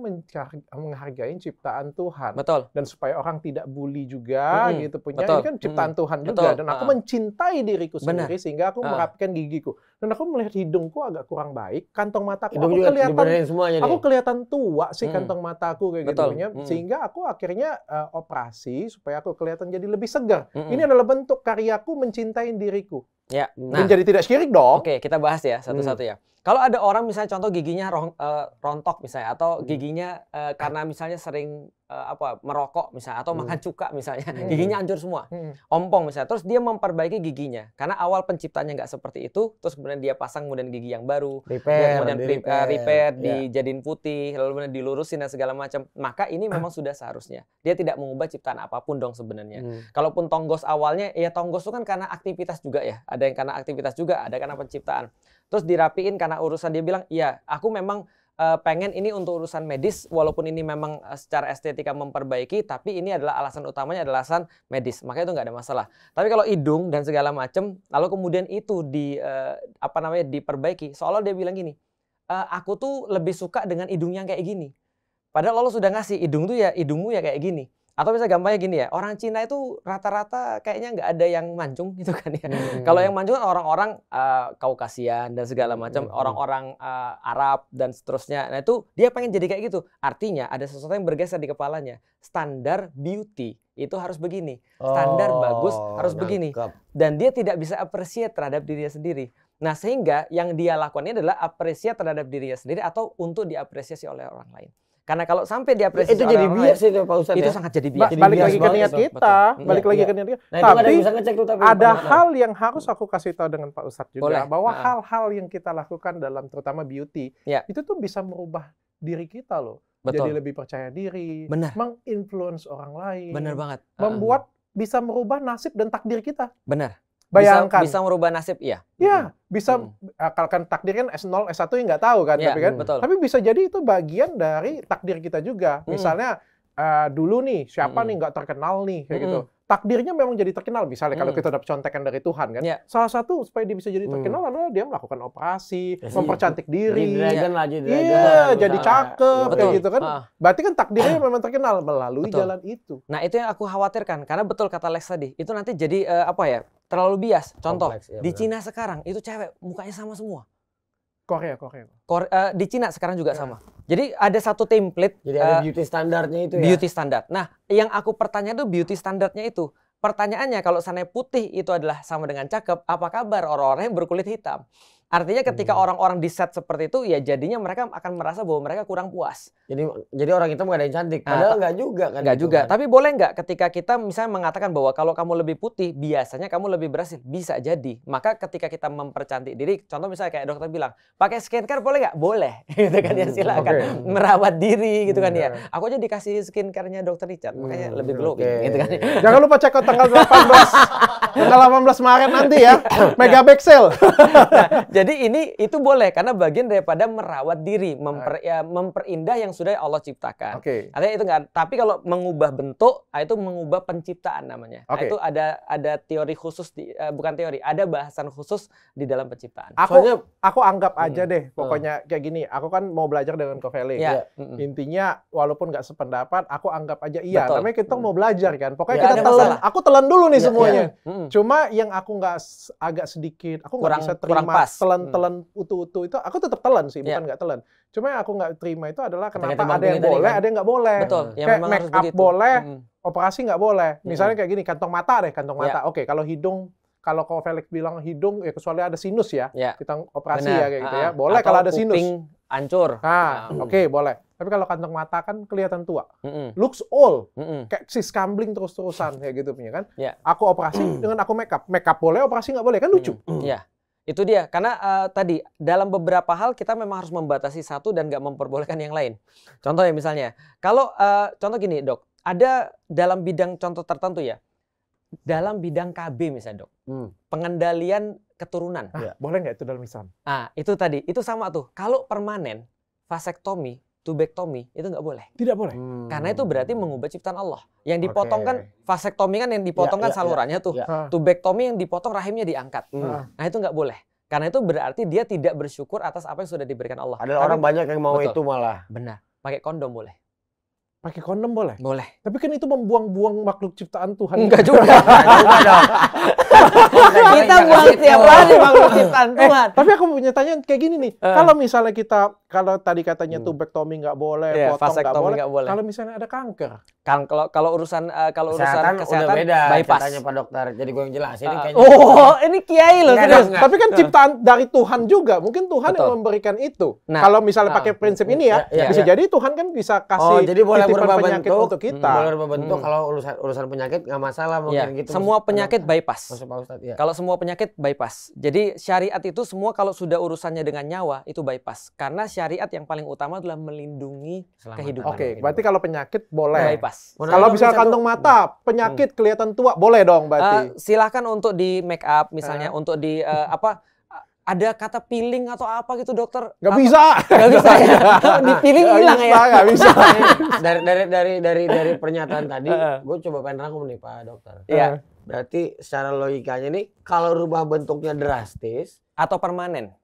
menghargai ciptaan Tuhan. Betul. Dan supaya orang tidak bully juga gitu punya Betul. ini kan ciptaan -hmm. Tuhan Betul. juga dan aku uh. mencintai diriku sendiri Bener. sehingga aku uh. Ah. merapikan gigiku. Dan aku melihat hidungku agak kurang baik, kantong mataku Hidung aku kelihatan semuanya aku kelihatan tua sih mm. kantong mataku kayak gitu Betul. gitu mm. sehingga aku akhirnya uh, operasi supaya aku kelihatan jadi lebih segar. -hmm. Ini adalah bentuk karyaku mencintai diriku. Ya. Nah, jadi tidak syirik dong. Oke, okay, kita bahas ya satu-satu hmm. ya. Kalau ada orang misalnya contoh giginya rong, uh, rontok misalnya atau hmm. giginya uh, karena misalnya sering uh, apa merokok misalnya atau hmm. makan cuka misalnya hmm. giginya hancur semua hmm. ompong misalnya terus dia memperbaiki giginya karena awal penciptanya nggak seperti itu terus kemudian dia pasang kemudian gigi yang baru repair, kemudian di eh, repair, repair ya. dijadiin putih lalu kemudian dilurusin dan segala macam maka ini ah. memang sudah seharusnya dia tidak mengubah ciptaan apapun dong sebenarnya hmm. kalaupun tonggos awalnya ya tonggos itu kan karena aktivitas juga ya ada yang karena aktivitas juga ada karena penciptaan terus dirapiin karena urusan dia bilang iya aku memang uh, pengen ini untuk urusan medis walaupun ini memang eh, secara estetika memperbaiki tapi ini adalah alasan utamanya adalah alasan medis makanya itu nggak ada masalah tapi kalau hidung dan segala macam lalu kemudian itu di uh, apa namanya diperbaiki seolah dia bilang gini e, aku tuh lebih suka dengan hidungnya yang kayak gini padahal lo sudah ngasih hidung tuh ya hidungmu ya kayak gini atau misalnya gampangnya gini ya orang Cina itu rata-rata kayaknya nggak ada yang mancung <laughs> gitu kan ya hmm. kalau yang mancung kan orang-orang uh, kaukasian dan segala macam hmm. orang-orang uh, Arab dan seterusnya nah itu dia pengen jadi kayak gitu artinya ada sesuatu yang bergeser di kepalanya standar beauty itu harus begini standar oh, bagus harus nangkep. begini dan dia tidak bisa appreciate terhadap dirinya sendiri Nah, sehingga yang dia lakukan adalah apresiasi terhadap dirinya sendiri atau untuk diapresiasi oleh orang lain. Karena kalau sampai diapresiasi itu jadi bias itu Pak Ustaz. Itu ya? sangat jadi bias. Ba balik bias lagi ke niat kita, Betul. balik lagi ke iya. niat kita. Nah, kan tapi bisa ngecek tuh tapi ada hal yang harus aku kasih tahu dengan Pak Ustadz juga Boleh. bahwa ah. hal-hal nah. yang kita lakukan dalam terutama beauty ya. itu tuh bisa merubah diri kita loh. Betul. Jadi lebih percaya diri, Benar. menginfluence orang lain. Benar banget. Ah. Membuat uh bisa merubah nasib dan takdir kita. Benar. Bayangkan. Bisa, bisa merubah nasib, iya. Iya, hmm. bisa hmm. akalkan takdir kan S0, S1 yang nggak tahu kan, ya, tapi kan. Betul. Tapi bisa jadi itu bagian dari takdir kita juga. Hmm. Misalnya uh, dulu nih siapa hmm. nih nggak terkenal nih kayak gitu. hmm. gitu. Takdirnya memang jadi terkenal misalnya hmm. kalau kita dapat contekan dari Tuhan kan. Ya. Salah satu supaya dia bisa jadi hmm. terkenal hmm. adalah dia melakukan operasi, ya, mempercantik diri. Jadi iya, dragon. Iya, jadi cakep kayak gitu kan. Ah. Berarti kan takdirnya <clears throat> memang terkenal melalui betul. jalan itu. Nah, itu yang aku khawatirkan karena betul kata Lex tadi, itu nanti jadi uh, apa ya? terlalu bias. Contoh, Kompleks, iya, di bener. Cina sekarang itu cewek mukanya sama semua. Korea, Korea. Korea uh, eh, di Cina sekarang juga ya. sama. Jadi ada satu template. Jadi uh, ada eh, beauty standarnya itu beauty ya. Beauty standar. Nah, yang aku pertanyaan itu beauty standarnya itu. Pertanyaannya kalau sana putih itu adalah sama dengan cakep, apa kabar orang-orang yang berkulit hitam? Artinya ketika hmm. orang-orang hmm. di set seperti itu ya jadinya mereka akan merasa bahwa mereka kurang puas. Jadi jadi orang itu gak ada yang cantik. Ah, Padahal nah, nggak juga kan. Nggak gitu juga. Kan. Tapi boleh enggak ketika kita misalnya mengatakan bahwa kalau kamu lebih putih biasanya kamu lebih berhasil. Bisa jadi. Maka ketika kita mempercantik diri, contoh misalnya kayak dokter bilang pakai skincare boleh enggak? Boleh. <laughs> Gitu kan ya hmm, silakan okay. merawat diri gitu kan ya. Hmm, iya. Aku aja dikasih skincarenya dokter Richard makanya hmm, lebih glowing. okay. gitu kan. Ya. Jangan lupa cek tanggal 18 <laughs> tanggal 18 Maret nanti ya. Iya. Mega back Sale. nah, jadi ini itu boleh karena bagian daripada merawat diri, memper, ah. ya, memperindah yang sudah Allah ciptakan. Okay. Artinya itu enggak. Tapi kalau mengubah bentuk, ah, itu mengubah penciptaan namanya. Ah, okay. Itu ada ada teori khusus di, uh, bukan teori, ada bahasan khusus di dalam penciptaan. Aku Soalnya, aku anggap hmm. aja hmm, deh, pokoknya hmm. kayak gini. Aku kan mau belajar dengan Kofeli. Ya. Ya. Hmm. Intinya walaupun nggak sependapat, aku anggap aja iya. Betul. Namanya kita hmm. mau belajar kan. Pokoknya ya, kita telan. Masalah. Aku telan dulu nih ya, semuanya. Ya. Hmm. Cuma yang aku nggak agak sedikit, aku nggak bisa terima. Kurang pas telan-telan hmm. utuh-utuh itu aku tetap telan sih, iya. bukan nggak yeah. telan. Cuma yang aku nggak terima itu adalah kenapa ada yang boleh, kan? ada yang nggak boleh. Betul. Ya, kayak make up begitu. boleh, hmm. operasi nggak boleh. Misalnya hmm. kayak gini, kantong mata deh, kantong iya. mata. Yeah. Oke, okay, kalau hidung kalau kau Felix bilang hidung ya kecuali ada sinus ya, yeah. kita operasi Bener. ya kayak gitu ya. Ah, ah. Boleh kalau ada sinus. ancur Nah, nah. oke okay, boleh. Tapi kalau kantong mata kan kelihatan tua. Mm-mm. Looks old. Mm-mm. Kayak si kambling terus-terusan kayak gitu punya kan. Yeah. Aku operasi <clears throat> dengan aku make up make up boleh, operasi nggak boleh kan lucu. Mm. Yeah. Itu dia, karena uh, tadi dalam beberapa hal kita memang harus membatasi satu dan nggak memperbolehkan yang lain. Contoh ya misalnya, kalau uh, contoh gini dok, ada dalam bidang contoh tertentu ya, dalam bidang KB misalnya dok, hmm. pengendalian keturunan. Ah, ya. Boleh nggak itu dalam Islam? Ah itu tadi, itu sama tuh. Kalau permanen, vasektomi tubektomi itu nggak boleh. Tidak boleh. Hmm. Karena itu berarti mengubah ciptaan Allah. Yang dipotong okay. kan vasektomi kan yang dipotong ya, kan ya, salurannya ya. tuh. Ya. Tubektomi yang dipotong rahimnya diangkat. Hmm. Nah itu nggak boleh. Karena itu berarti dia tidak bersyukur atas apa yang sudah diberikan Allah. Ada orang banyak yang mau betul, itu malah. Benar. Pakai kondom boleh. Pakai kondom boleh? Boleh. Tapi kan itu membuang-buang makhluk ciptaan Tuhan. Enggak juga. <laughs> juga dong. <laughs> kita buang tiap hari makhluk ciptaan eh, Tuhan. tapi aku punya tanya kayak gini nih. Eh. Kalau misalnya kita kalau tadi katanya hmm. tubektomi nggak boleh, yeah, potong nggak boleh. boleh. Kalau misalnya ada kanker, kan kalau kalau urusan uh, kalau kesehatan, urusan kesehatan udah beda. Bypass. Tanya pak dokter. Jadi gue yang jelas. Ini ah. kayaknya. Oh, <laughs> ini kiai loh. enggak. Tapi kan ciptaan dari Tuhan juga. Mungkin Tuhan Betul. yang memberikan itu. Nah, kalau misalnya uh, pakai prinsip uh, ini ya, iya, bisa iya. jadi Tuhan kan bisa oh, kasih. Oh, jadi boleh berubah bentuk untuk hmm, kita. boleh berubah bentuk. Hmm. Kalau urusan urusan penyakit nggak masalah mungkin yeah. gitu. Semua penyakit bypass. Iya. Kalau semua penyakit bypass. Jadi syariat itu semua kalau sudah urusannya dengan nyawa itu bypass. Karena syariat syariat yang paling utama adalah melindungi Selamat. kehidupan. Oke, okay, berarti kalau penyakit boleh. Bypass. kalau bisa kantong mata, hmm. penyakit hmm. kelihatan tua boleh dong berarti. Uh, eh, silahkan untuk di make up misalnya uh. untuk di uh, apa ada kata peeling atau apa gitu dokter? Gak apa? bisa. Gak bisa ya. <laughs> <laughs> Di piling hilang ya. Gak bisa. <laughs> dari dari dari dari dari pernyataan tadi, gue coba pengen rangkum nih pak dokter. Iya. Berarti secara logikanya nih, kalau rubah bentuknya drastis atau permanen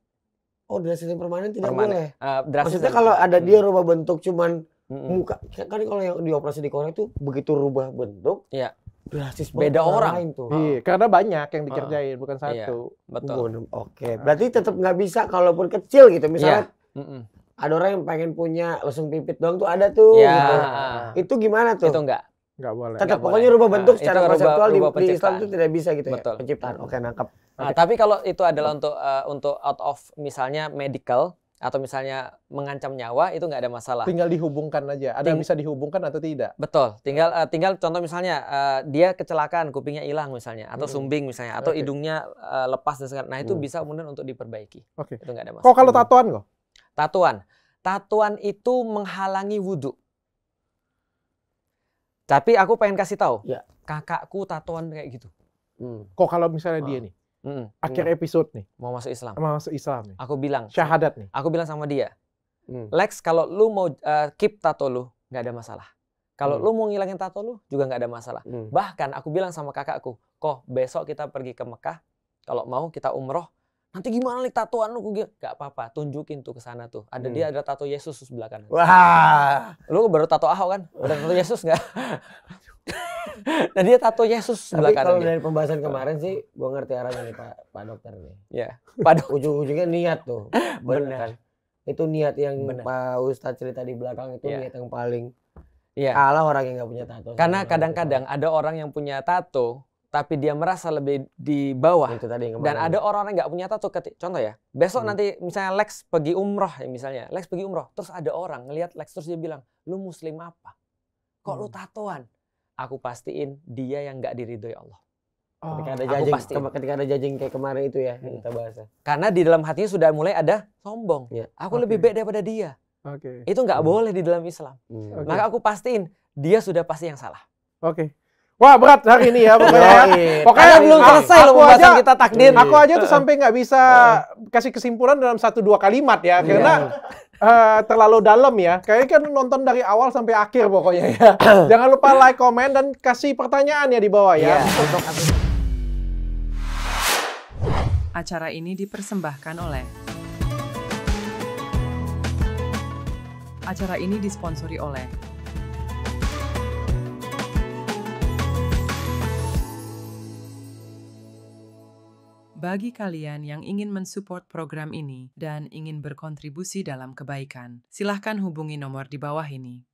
Oh, dressing permanen tidak permanen. boleh. Uh, Maksudnya kalau ada dia rubah bentuk cuman mm-hmm. muka kan kalau yang dioperasi di Korea itu begitu rubah bentuk, iya. drastis beda orang. Tuh. Iya, oh. karena banyak yang dikerjain uh, bukan iya, satu. Iya, betul. Oke, okay. Nah. berarti tetap nggak bisa kalaupun kecil gitu iya. misalnya. Yeah. ada orang yang pengen punya lesung pipit doang tuh ada tuh. Yeah. Gitu. Ah. Itu gimana tuh? Itu enggak. Enggak boleh. Tetap pokoknya rubah bentuk nah, secara konseptual rubah, di, di Islam itu tidak bisa gitu ya, Betul. ya. Penciptaan. Oke, okay, Nah, tapi kalau itu adalah untuk uh, untuk out of misalnya medical atau misalnya mengancam nyawa itu nggak ada masalah. Tinggal dihubungkan aja. Ada Ting bisa dihubungkan atau tidak. Betul. Tinggal uh, tinggal contoh misalnya uh, dia kecelakaan kupingnya hilang misalnya atau hmm. sumbing misalnya atau okay. hidungnya uh, lepas dan segala. Nah, itu hmm. bisa kemudian untuk diperbaiki. Oke. Okay. Itu nggak ada masalah. Kok kalau tatoan kok? Tatoan. Tatoan itu menghalangi wudhu. Tapi aku pengen kasih tahu, ya. kakakku tatoan kayak gitu. Hmm. Kok kalau misalnya oh. dia ah. nih, hmm. akhir hmm. episode nih, mau masuk Islam, mau masuk Islam nih. Aku bilang, syahadat nih. Aku bilang sama dia, hmm. Lex kalau lu mau uh, keep tato lu, nggak ada masalah. Kalau hmm. lu mau ngilangin tato lu juga nggak ada masalah. Hmm. Bahkan aku bilang sama kakakku, kok besok kita pergi ke Mekah, kalau mau kita umroh nanti gimana nih tatoan lu gue gak apa-apa tunjukin tuh ke sana tuh ada hmm. dia ada tato Yesus di belakang. wah lu baru tato Ahok kan ada tato Yesus gak <laughs> nah dia tato Yesus belakang tapi kalau dari pembahasan kemarin sih hmm. gue ngerti arahnya nih pak pak dokter nih ya pak ujung-ujungnya niat tuh <laughs> benar kan? itu niat yang benar. pak Ustadz cerita di belakang itu ya. niat yang paling Iya. Kalah orang yang gak punya tato. Karena kadang-kadang ada orang yang punya tato tapi dia merasa lebih di bawah. Itu tadi Dan ada orang-orang nggak punya tato. Contoh ya, besok hmm. nanti misalnya Lex pergi umroh ya misalnya, Lex pergi umroh, terus ada orang ngelihat Lex terus dia bilang, lu Muslim apa? Kok hmm. lu tatoan? Aku pastiin dia yang nggak diridhoi Allah. Oh. Ketika ada jajing, ketika ada jajing kayak kemarin itu ya hmm. kita bahas. Ya. Karena di dalam hatinya sudah mulai ada sombong. Ya. Aku okay. lebih baik daripada dia. Okay. Itu nggak hmm. boleh di dalam Islam. Hmm. Okay. Maka aku pastiin dia sudah pasti yang salah. Oke. Wah berat hari ini ya pokoknya. pokoknya belum selesai loh pembahasan kita takdir. Aku aja tuh sampai nggak bisa kasih kesimpulan dalam satu dua kalimat ya karena uh, terlalu dalam ya. Kayaknya kan nonton dari awal sampai akhir pokoknya ya. <coughs> Jangan lupa like, komen dan kasih pertanyaan ya di bawah ya. Yeah. Acara ini dipersembahkan oleh Acara ini disponsori oleh Bagi kalian yang ingin mensupport program ini dan ingin berkontribusi dalam kebaikan, silahkan hubungi nomor di bawah ini.